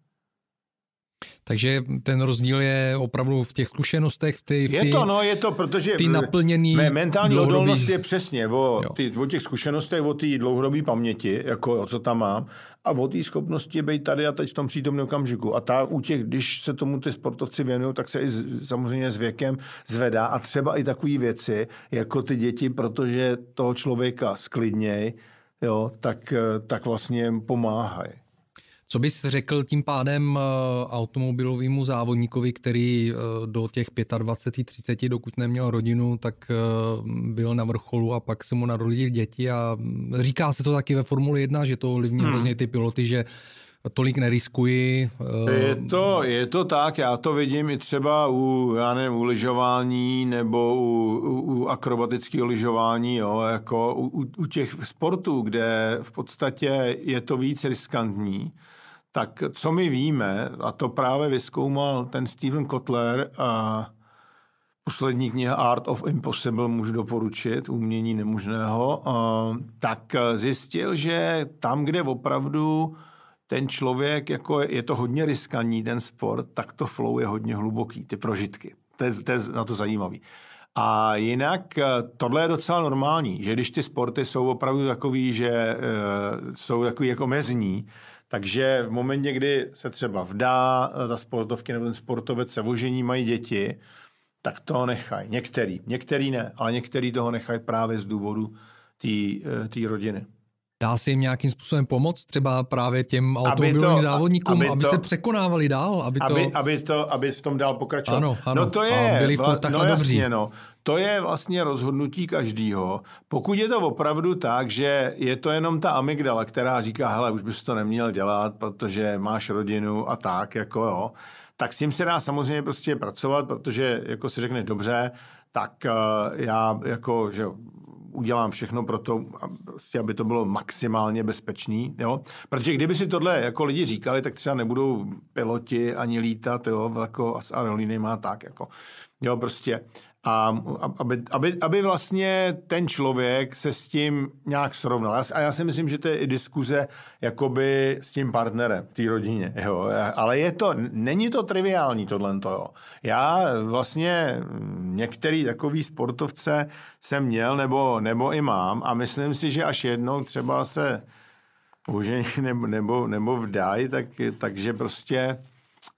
Takže ten rozdíl je opravdu v těch zkušenostech, ty, v ty, Je to, no, je to, protože ty naplněný mé mentální dlouhodobý... odolnost je přesně o, ty, o těch zkušenostech, o té dlouhodobé paměti, jako co tam mám, a o té schopnosti být tady a teď v tom přítomném okamžiku. A ta u těch, když se tomu ty sportovci věnují, tak se i z, samozřejmě s věkem zvedá a třeba i takové věci, jako ty děti, protože toho člověka sklidněj, jo, tak, eh, tak vlastně pomáhají. Co bys řekl tím pádem eh, automobilovému závodníkovi, který eh, do těch 25, 30, dokud neměl rodinu, tak eh, byl na vrcholu a pak se mu narodili děti a mm, říká se to taky ve Formuli 1, že to ovlivní hmm. hrozně ty piloty, že tolik neriskuji. Je to, je to tak, já to vidím i třeba u, já nevím, u lyžování nebo u, u, u akrobatického lyžování, jo, jako u, u těch sportů, kde v podstatě je to víc riskantní, tak co my víme, a to právě vyskoumal ten Steven Kotler a poslední kniha Art of Impossible můžu doporučit, umění nemožného, tak zjistil, že tam, kde opravdu ten člověk, jako je, je to hodně riskaní, ten sport, tak to flow je hodně hluboký, ty prožitky. To je, to je na to zajímavý. A jinak eh, tohle je docela normální, že když ty sporty jsou opravdu takový, že eh, jsou takový jako mezní, takže v momentě, kdy se třeba vdá ta eh, sportovky nebo ten sportovec se vožení mají děti, tak to nechají. Některý, některý ne, ale některý toho nechají právě z důvodu té eh, rodiny. Dá se jim nějakým způsobem pomoct, třeba právě těm automobilovým aby to, závodníkům, aby, to, se překonávali dál, aby to... Aby, to, aby v tom dál pokračovalo. Ano, ano. No to je, byli vla, no jasně, dobří. no. To je vlastně rozhodnutí každýho. Pokud je to opravdu tak, že je to jenom ta amygdala, která říká, hele, už bys to neměl dělat, protože máš rodinu a tak, jako jo, tak s tím se dá samozřejmě prostě pracovat, protože jako si řekne dobře, tak eh, já jako, že udělám všechno pro to, aby to bylo maximálně bezpečný, jo. Protože kdyby si tohle jako lidi říkali, tak třeba nebudou piloti ani lítat, jo, jako s aerolíny má tak, jako. Jo, prostě a aby, aby, aby vlastně ten člověk se s tím nějak srovnal. A já si myslím, že to je i diskuze jakoby s tím partnerem v té rodině. Jo. Ale je to, není to triviální tohle. Já vlastně některý takový sportovce jsem měl nebo, nebo i mám a myslím si, že až jednou třeba se užení nebo, nebo, nebo vdají, tak, takže prostě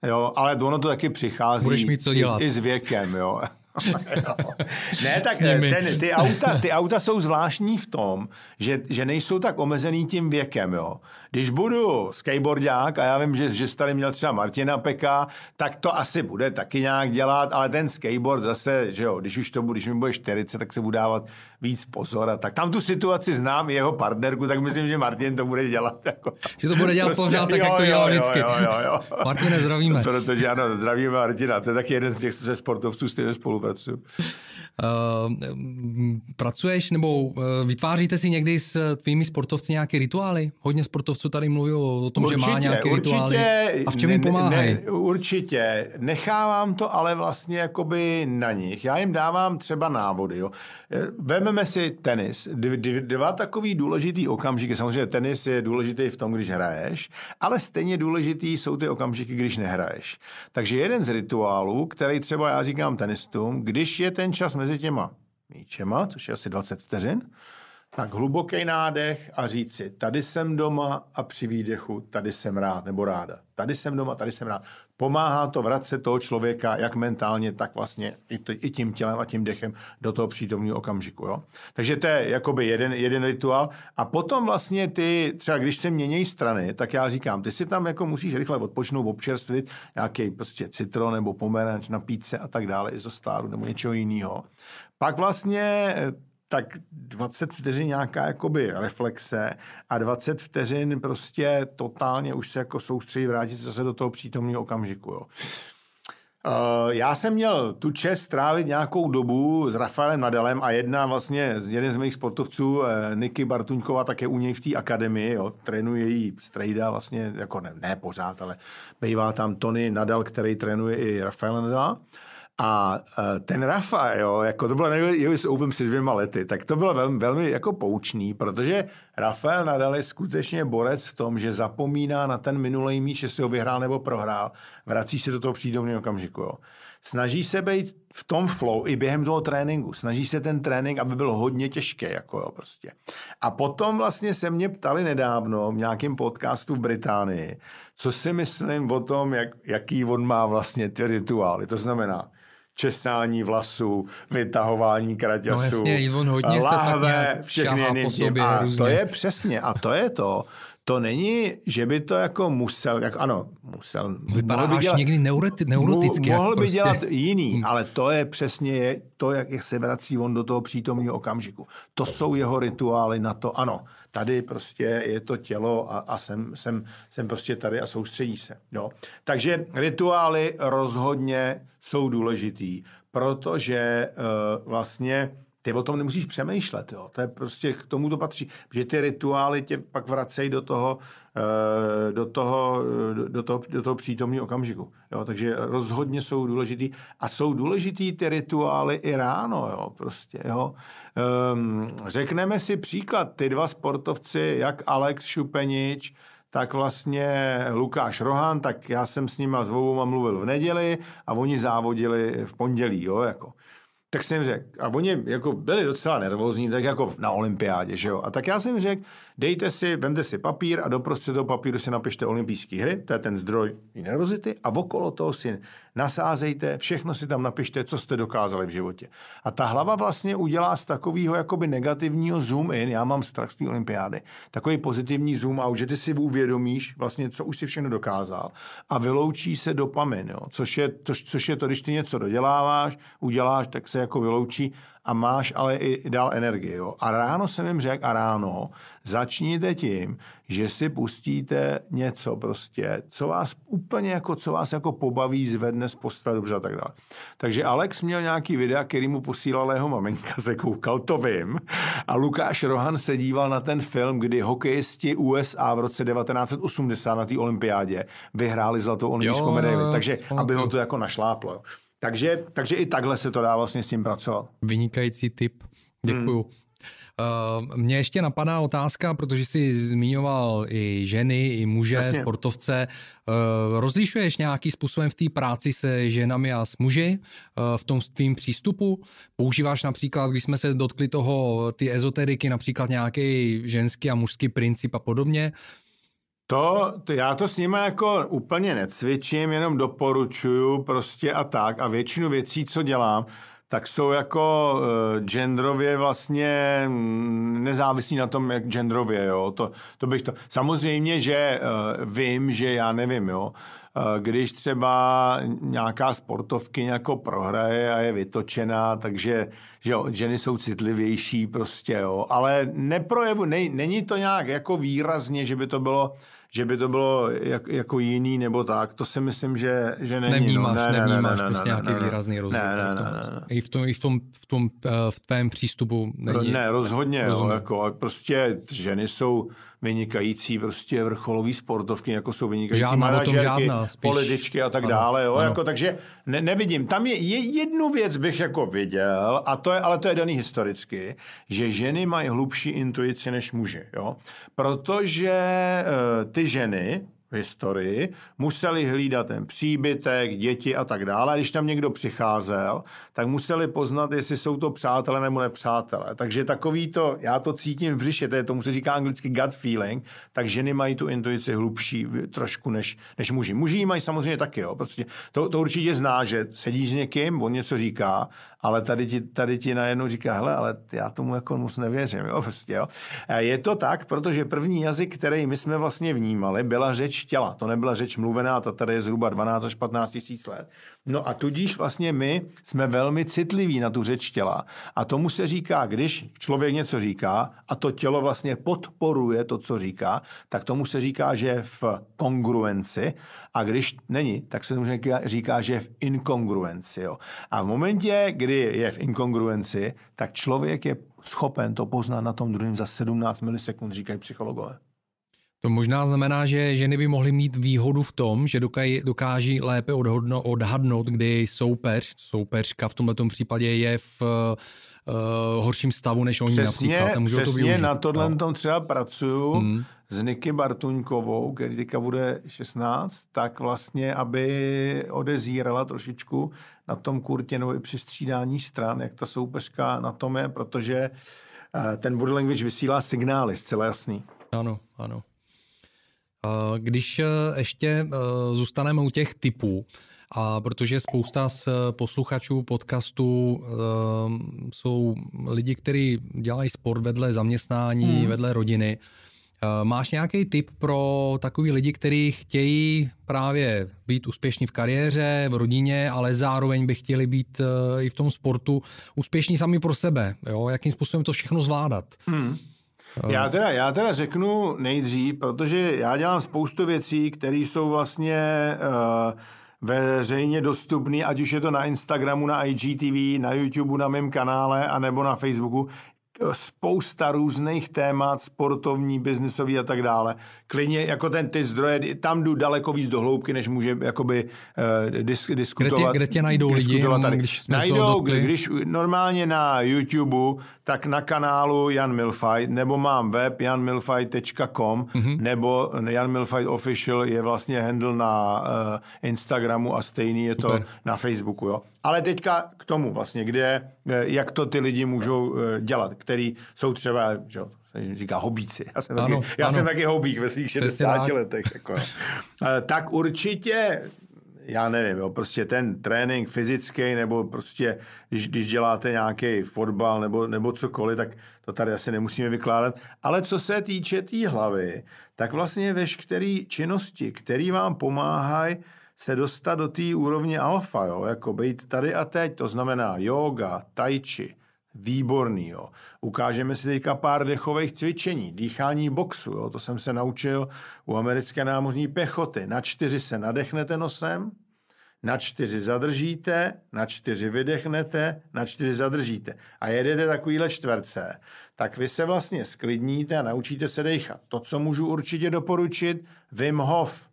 Jo, ale ono to taky přichází Budeš mít co dělat. I, s, i s věkem, jo. ne, tak ten, ty, auta, ty auta jsou zvláštní v tom, že, že nejsou tak omezený tím věkem. Jo. Když budu skateboardák, a já vím, že, že tady měl třeba Martina Peka, tak to asi bude taky nějak dělat, ale ten skateboard zase, že jo, když už to bude, když mi bude 40, tak se budu dávat víc pozor a tak. Tam tu situaci znám, jeho partnerku, tak myslím, že Martin to bude dělat. Jako, že to bude dělat prostě, pořád tak, jo, jak to dělal jo, vždycky. Jo, jo, jo, jo. Martine, zdravíme. Protože ano, zdravíme Martina, to je taky jeden z těch ze sportovců, s kterým spolupracuju. Eh, pracuješ nebo eh, vytváříte si někdy s tvými sportovci nějaké rituály? Hodně sportovců tady mluví o tom, určitě, že má nějaké určitě, rituály. A v čem jim pomáhají? Ne, ne, určitě. Nechávám to ale vlastně jakoby na nich. Já jim dávám třeba návody. Jo. Eh, Vememe si tenis. Dva takový důležitý okamžiky. Samozřejmě tenis je důležitý v tom, když hraješ, ale stejně důležitý jsou ty okamžiky, když nehraješ. Takže jeden z rituálů, který třeba já říkám tenistům, když je ten čas mezi těma míčema, což je asi 20 vteřin, tak hluboký nádech a říct si, tady jsem doma a při výdechu, tady jsem rád nebo ráda. Tady jsem doma, tady jsem rád. Pomáhá to vracet toho člověka, jak mentálně, tak vlastně i tím tělem a tím dechem do toho přítomního okamžiku. Jo? Takže to je jakoby jeden, jeden rituál. A potom vlastně ty, třeba když se mění strany, tak já říkám, ty si tam jako musíš rychle odpočnout, občerstvit nějaký prostě citron nebo pomeranč na píce a tak dále, i zo stáru nebo něčeho jiného. Pak vlastně tak 20 vteřin nějaká jakoby reflexe a 20 vteřin prostě totálně už se jako soustředí vrátit zase do toho přítomného okamžiku. Jo. Eh, já jsem měl tu čest strávit nějakou dobu s Rafaelem Nadalem a jedna vlastně, jeden z mých sportovců, eh, Niky Bartuňková, tak je u něj v té akademii, jo, trénuje její strejda vlastně, jako ne, ne pořád, ale bývá tam Tony Nadal, který trénuje i Rafaela Nadala. A eh, ten Rafa, jo, jako to bylo na US Open před dvěma lety, tak to bylo velmi, velmi jako poučný, protože Rafael Nadal je skutečně borec v tom, že zapomíná na ten minulý míč, jestli ho vyhrál nebo prohrál, vrací se do toho přídomného okamžiku. Jo. Snaží se být v tom flow i během toho tréninku. Snaží se ten trénink, aby byl hodně těžký, jako jo, prostě. A potom vlastně se mě ptali nedávno v nějakém podcastu v Británii, co si myslím o tom, jak, jaký on má vlastně ty rituály. To znamená, česání vlasů, vytahování kraťasů, no jasně, on hodně všechny jiné. A různě. to je přesně, a to je to. To není, že by to jako musel, jak ano, musel. Vypadá by dělat, někdy neuroti, neuroticky. Mohl by prostě. dělat jiný, hm. ale to je přesně to, jak se vrací on do toho přítomního okamžiku. To jsou jeho rituály na to, ano tady prostě je to tělo a, a jsem, jsem, jsem prostě tady a soustředí se. No. Takže rituály rozhodně jsou důležitý, protože uh, vlastně ty o tom nemusíš přemýšlet, jo. To je prostě, k tomu to patří. Že ty rituály tě pak vracejí do toho, eh, do toho, eh, do toho, do toho přítomního okamžiku. Jo. Takže rozhodně jsou důležitý. A jsou důležitý ty rituály i ráno, jo, prostě, jo. Um, řekneme si příklad, ty dva sportovci, jak Alex Šupenič, tak vlastně Lukáš Rohan, tak já jsem s nima s mluvil v neděli a oni závodili v pondělí, jo, jako tak jsem řekl, a oni jako byli docela nervózní, tak jako na olympiádě, že jo. A tak já jsem řekl, dejte si, vemte si papír a doprostřed toho papíru si napište olympijské hry, to je ten zdroj nervozity, a okolo toho si nasázejte, všechno si tam napište, co jste dokázali v životě. A ta hlava vlastně udělá z takového jakoby negativního zoom in, já mám strach z té olympiády, takový pozitivní zoom out, že ty si uvědomíš vlastně, co už si všechno dokázal a vyloučí se dopamin, jo? Což, je, to, což je to, když ty něco doděláváš, uděláš, tak se jako vyloučí a máš ale i dál energii. Jo? A ráno jsem jim řekl, a ráno začněte tím, že si pustíte něco prostě, co vás úplně jako, co vás jako pobaví, zvedne z postele dobře a tak dále. Takže Alex měl nějaký videa, který mu posílala jeho maminka, se koukal, to vím. A Lukáš Rohan se díval na ten film, kdy hokejisti USA v roce 1980 na té olympiádě vyhráli zlatou olympijskou medaili. Takže aby ho to jako našláplo. Takže, takže i takhle se to dá vlastně s tím pracovat. Vynikající tip. Děkuju. Hmm. Uh, mě ještě napadá otázka, protože jsi zmiňoval i ženy, i muže, Jasně. sportovce. Uh, rozlišuješ nějaký způsobem v té práci se ženami a s muži uh, v tom tvým přístupu? Používáš například, když jsme se dotkli toho, ty ezoteriky, například nějaký ženský a mužský princip a podobně? Uh, to, to, já to s nimi jako úplně necvičím, jenom doporučuju prostě a tak. A většinu věcí, co dělám, tak jsou jako uh, genderově vlastně nezávislí na tom, jak genderově, jo. To, to bych to... Samozřejmě, že uh, vím, že já nevím, jo. Eh, když třeba nějaká sportovky jako prohraje a je vytočená, takže že jo, ženy jsou citlivější prostě, jo, ale neprojevu, ne, není to nějak jako výrazně, že by to bylo, že by to bylo jak, jako jiný nebo tak, to si myslím, že, že není. No. Nevnímáš, no. ne, nevnímáš ne, ne, prostě ne, nějaký ne, výrazný rozdíl. Ne, ne, ne, ne, ne. I v tom, i v tom, v tom eh, v tvém přístupu není. Ne, rozhodně, rozumím. jo, jako, prostě ženy jsou vynikající prostě vrcholový sportovky, jako jsou vynikající žádná, manažerky, žádná, spíš, političky a tak ano, dále, jo, ano. jako, takže ne, nevidím. Tam je, je jednu věc bych jako viděl a to je, ale to je daný historicky, že ženy mají hlubší intuici než muži, jo? Protože eh, ty ženy, v historii, museli hlídat ten příbytek, děti a tak dále. A když tam někdo přicházel, tak museli poznat, jestli jsou to přátelé nebo nepřátelé. Takže takový to, já to cítím v břiše, to je tomu se říká anglicky gut feeling, tak ženy mají tu intuici hlubší trošku než, než muži. Muži ji mají samozřejmě taky, jo. Prostě to, to určitě zná, že sedíš s někým, on něco říká ale tady ti, tady ti najednou říká, hele, ale já tomu jako moc nevěřím, jo, prostě, jo. Je to tak, protože první jazyk, který my jsme vlastně vnímali, byla řeč těla, to nebyla řeč mluvená, ta tady je zhruba 12 až 15 tisíc let. No a tudíž vlastně my jsme velmi citliví na tu řeč těla. A tomu se říká, když člověk něco říká a to tělo vlastně podporuje to, co říká, tak tomu se říká, že je v kongruenci. A když není, tak se tomu říká, že je v inkongruenci. Jo. A v momentě, kdy je v inkongruenci, tak člověk je schopen to poznat na tom druhém za 17 milisekund, říkají psychologové. To možná znamená, že ženy by mohly mít výhodu v tom, že dokáží lépe odhodno, odhadnout, kdy soupeř, soupeřka v tomto případě je v uh, horším stavu než oni přesně, například. Přesně, to využít, na tohle no. tom třeba pracuju hmm. s Niky Bartuňkovou, který teďka bude 16, tak vlastně, aby odezírala trošičku na tom i při střídání stran, jak ta soupeřka na tom je, protože uh, ten body language vysílá signály, zcela jasný. Ano, ano. Eh, když eh, ještě eh, zůstaneme u těch typů, a protože spousta z posluchačů podcastu jsou lidi, kteří dělají sport vedle zaměstnání, hmm. vedle rodiny. máš nějaký tip pro takový lidi, kteří chtějí právě být úspěšní v kariéře, v rodině, ale zároveň by chtěli být i v tom sportu úspěšní sami pro sebe? Jo? Jakým způsobem to všechno zvládat? Hmm. Já teda, já teda řeknu nejdřív, protože já dělám spoustu věcí, které jsou vlastně uh, veřejně dostupné ať už je to na Instagramu, na IGTV, na YouTube, na mém kanále, anebo na Facebooku spousta různých témat, sportovní, biznisový a tak dále. Klidně jako ten ty zdroje, tam jdu daleko víc do hloubky, než může jakoby uh, diskutovat. Kde tě, kde tě najdou lidi? Tady. Když jsme najdou, když normálně na YouTube, tak na kanálu Jan Milfaj, nebo mám web janmilfaj.com, mm-hmm. nebo Jan Milfaj Official je vlastně handle na uh, Instagramu a stejný je to Super. na Facebooku. Jo. Ale teďka k tomu vlastně, kde, eh, jak to ty lidi můžou eh, dělat, který jsou třeba, že říká hobíci. Já jsem, ano, taky, já ano. jsem taky hobík ve svých 60 letech. Jako. Eh, tak určitě já nevím, jo, prostě ten trénink fyzický, nebo prostě, když, když děláte nějaký fotbal nebo, nebo cokoliv, tak to tady asi nemusíme vykládat. Ale co se týče té tý hlavy, tak vlastně veškeré činnosti, které vám pomáhají se dostat do té úrovně alfa, jo? jako být tady a teď, to znamená yoga, tai chi, výborný. Jo? Ukážeme si teďka pár dechových cvičení, dýchání boxu, jo? to jsem se naučil u americké námořní pěchoty. Na čtyři se nadechnete nosem, na čtyři zadržíte, na čtyři vydechnete, na čtyři zadržíte a jedete takovýhle čtverce, tak vy se vlastně sklidníte a naučíte se dechat. To, co můžu určitě doporučit, Wim Hof –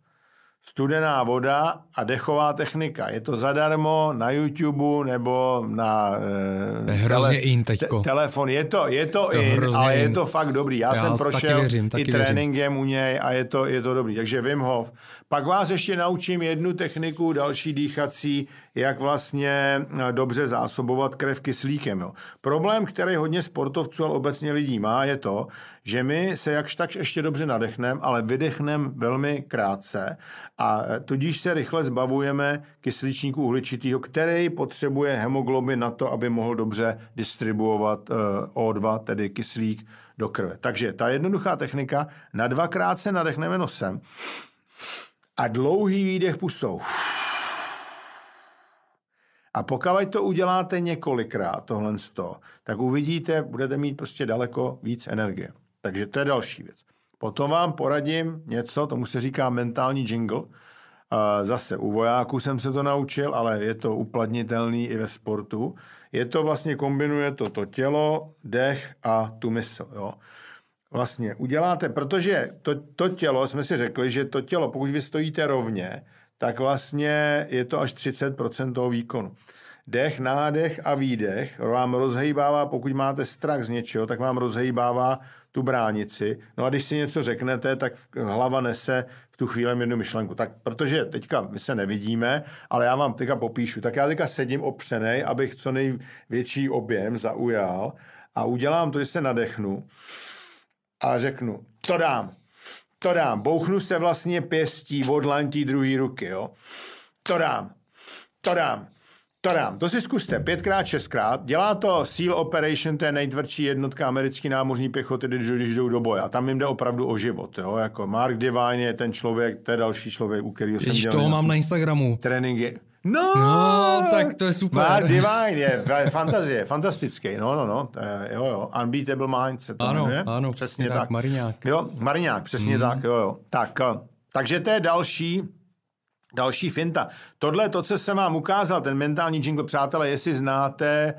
studená voda a dechová technika. Je to zadarmo na YouTube nebo na e, je hrozně tele, in teďko. Te, telefon. Je to, je to, to in, ale in. je to fakt dobrý. Já, Já jsem prošel taky věřím, taky i tréninkem věřím. u něj a je to, je to dobrý. Takže Wim Hof, pak vás ještě naučím jednu techniku, další dýchací, jak vlastně eh, dobře zásobovat krev kyslíkem. Jo. Problém, který hodně sportovců, ale obecně lidí má, je to, že my se jakž tak ještě dobře nadechneme, ale vydechneme velmi krátce a eh, tudíž se rychle zbavujeme kysličníku uhličitýho, který potřebuje hemoglobin na to, aby mohl dobře distribuovat eh, O2, tedy kyslík, do krve. Takže ta jednoduchá technika, na dvakrát se nadechneme nosem, a dlouhý výdech pusou. A pokud to uděláte několikrát, tohle toho, tak uvidíte, budete mít prostě daleko víc energie. Takže to je další věc. Potom vám poradím něco, tomu se říká mentální jingle. Zase u vojáků jsem se to naučil, ale je to uplatnitelný i ve sportu. Je to vlastně, kombinuje to, to tělo, dech a tu mysl. Jo vlastně uděláte, protože to, to tělo, jsme si řekli, že to tělo, pokud vy stojíte rovně, tak vlastně je to až 30% toho výkonu. Dech, nádech a výdech vám rozhejbává, pokud máte strach z něčeho, tak vám rozhejbává tu bránici. No a když si něco řeknete, tak hlava nese v tu chvíli jednu myšlenku. Tak protože teďka my se nevidíme, ale já vám teďka popíšu. Tak já teďka sedím opřenej, abych co největší objem zaujal a udělám to, že se nadechnu a řeknu, to dám, to dám. Bouchnu se vlastně pěstí od lantí druhý ruky, jo. To dám, to dám, to dám. To si zkuste pětkrát, šestkrát. Dělá to SEAL Operation, to je nejtvrdší jednotka americký námořní pěchoty, když jdou do boje. A tam jim jde opravdu o život. Jo? Jako Mark Divine je ten člověk, to je další člověk, u kterého jsem dělal. toho mám na Instagramu. Tréninky. No, no, tak to je super. Mark Divine je fantazie, fantastický. No, no, no. Jo, jo. Unbeatable Minds se to ano, jmenuje. Ano, přesně tak. tak. Mariňák. Jo, Mariňák, přesně mm. tak, jo, jo. Tak, eh, takže to je další, další finta. Tohle to, co jsem vám ukázal, ten mentální jingle, přátelé, jestli znáte,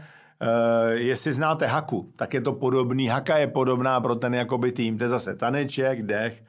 Uh, jestli znáte haku, tak je to podobný. Haka je podobná pro ten jakoby tým. To je zase taneček, dech,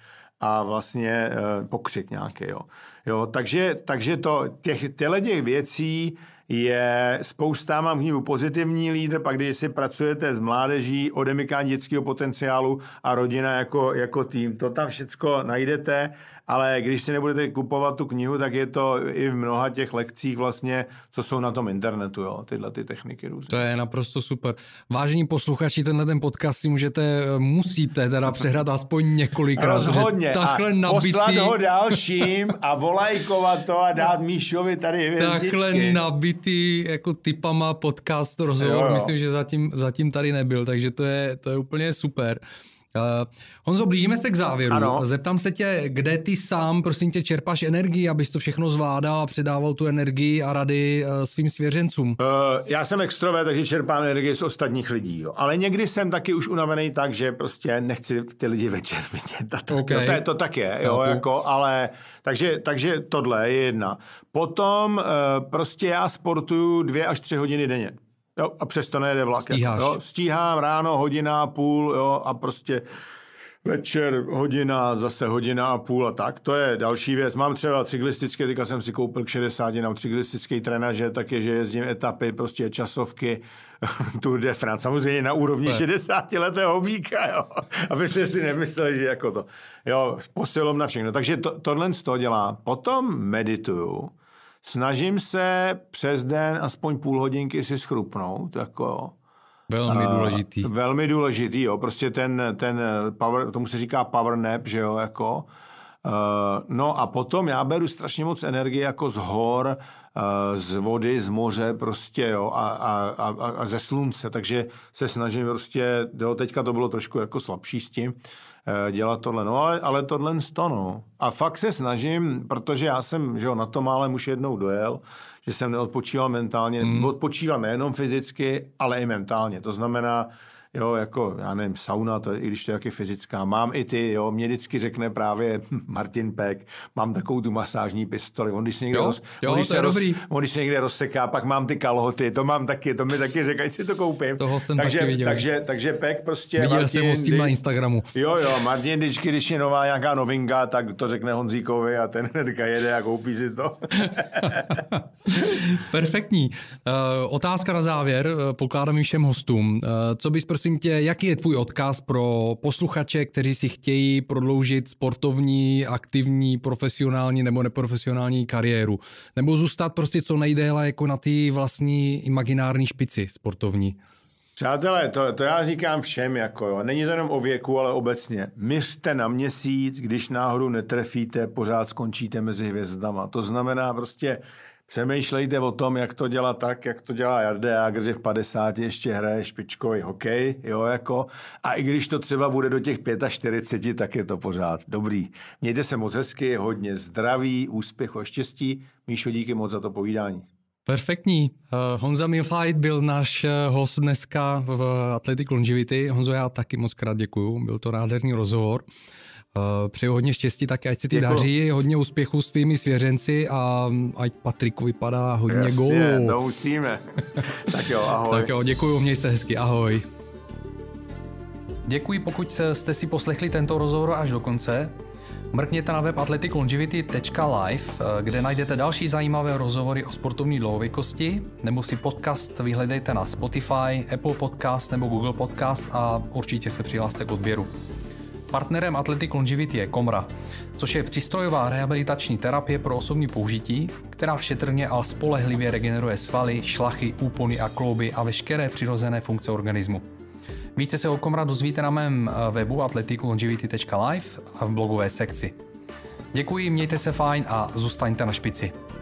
a vlastně eh, pokřik nějaký. Jo. Jo, takže, takže to, těch, těle těch věcí je spousta, mám knihu pozitivní lídr, pak když si pracujete s mládeží, odemykání dětského potenciálu a rodina jako, jako tým, to tam všecko najdete, ale když si nebudete kupovat tu knihu, tak je to i v mnoha těch lekcích vlastně, co jsou na tom internetu, jo, tyhle ty techniky různé. To je naprosto super. Vážení posluchači, tenhle ten podcast si můžete, musíte teda přehrát aspoň několikrát. Rozhodně. Takhle a nabitý... poslat ho dalším a volajkovat to a dát Míšovi tady větičky. Takhle nabitý ty jako typama podcast rozhovor, jo, jo. myslím, že zatím, zatím tady nebyl, takže to je, to je úplně super. Uh, Honzo, blížíme se k závěru. Ano. Zeptám se tě, kde ty sám, prosím tě, čerpáš energii, abys to všechno zvládal a předával tu energii a rady uh, svým svěřencům? Uh, já jsem extrové, takže čerpám energii z ostatních lidí. Jo. Ale někdy jsem taky už unavený tak, že prostě nechci ty lidi večer vidět. okay. no, to, to tak je, jo, jako, ale takže, takže tohle je jedna. Potom uh, prostě já sportuju dvě až tři hodiny denně. Jo, a přesto nejede vlak. Jako, Stíháš. Jako, jo, stíhám ráno hodina a půl jo, a prostě večer hodina, zase hodina a půl a tak. To je další věc. Mám třeba cyklistické, teďka jsem si koupil k 60, mám cyklistický trenažer, tak je, že jezdím etapy, prostě časovky, Tour de France. Samozřejmě na úrovni ne. 60 letého hobíka, jo. Abyste si nemysleli, že jako to. Jo, posilom na všechno. Takže to, tohle z toho dělá. Potom medituju snažím se přes den aspoň půl hodinky si schrupnout, jako Velmi eh, důležitý. velmi důležitý, jo. Prostě ten, ten power, tomu se říká power nap, že jo, jako. Uh, no a potom já beru strašně moc energie jako z hor, uh, z vody, z moře prostě, jo, a, a, a, a ze slunce, takže se snažím prostě, jo, teďka to bylo trošku jako slabší s tím, Eh, dělat tohle. No ale, ale tohle to, no. A fakt se snažím, protože já jsem že jo, na to málem už jednou dojel, že jsem neodpočíval mentálně, hmm. odpočíval nejenom fyzicky, ale i mentálně. To znamená, jo, jako, já nevím, sauna, to, i když to je taky fyzická. Mám i ty, jo, mě vždycky řekne právě Martin Peck, mám takovou tu masážní pistoli, on když se někde, jo, roz, jo, on, když se roz, on když se někde rozseká, pak mám ty kalhoty, to mám taky, to mi taky řekají, si to koupím. Toho jsem takže, taky viděl. Takže, takže Peck prostě... Viděl Martin, jsem ho s tím na Instagramu. Jo, jo, Martin vždycky, když je nová nějaká novinka, tak to řekne Honzíkovi a ten hnedka jede a koupí si to. Perfektní. Uh, otázka na závěr, eh, pokládám všem hostům. Uh, co bys prostě prosím tě, jaký je tvůj odkaz pro posluchače, kteří si chtějí prodloužit sportovní, aktivní, profesionální nebo neprofesionální kariéru? Nebo zůstat prostě co nejdéle jako na té vlastní imaginární špici sportovní? Přátelé, to, to já říkám všem, jako jo. není to jenom o věku, ale obecně. Myřte na měsíc, když náhodou netrefíte, pořád skončíte mezi hvězdama. To znamená prostě Přemýšlejte o tom, jak to dělá tak, jak to dělá Jarde a v 50 ještě hraje špičkový hokej, jo, jako. A i když to třeba bude do těch 45, tak je to pořád dobrý. Mějte se moc hezky, hodně zdraví, úspěchu a štěstí. Míšo, díky moc za to povídání. Perfektní. Eh, Honza Milfajt byl náš eh, host dneska v Athletic Longevity. Honzo, já taky moc krát děkuju, byl to nádherný rozhovor. Eh, Přeju hodně štěstí, tak ať se ti daří, hodně úspěchů s tvými svěřenci a ať Patriku vypadá hodně yes, gólů. to musíme. tak jo, ahoj. Tak jo, děkuju, měj se hezky, ahoj. Děkuji, pokud jste si poslechli tento rozhovor až do konce. Mrkněte na web atleticlongivity.live, eh, kde najdete další zajímavé rozhovory o sportovní dlouhověkosti, nebo si podcast vyhledejte na Spotify, Apple Podcast nebo Google Podcast a určitě se přihlaste k odběru. Partnerem Athletic Longevity je Komra, což je přístrojová rehabilitační terapie pro osobní použití, která šetrně a spolehlivě regeneruje svaly, šlachy, úpony a klouby a veškeré přirozené funkce organismu. Více se o Komra dozvíte na mém eh, webu athleticlongevity.live a v blogové sekci. Děkuji, mějte se fajn a zůstaňte na špici.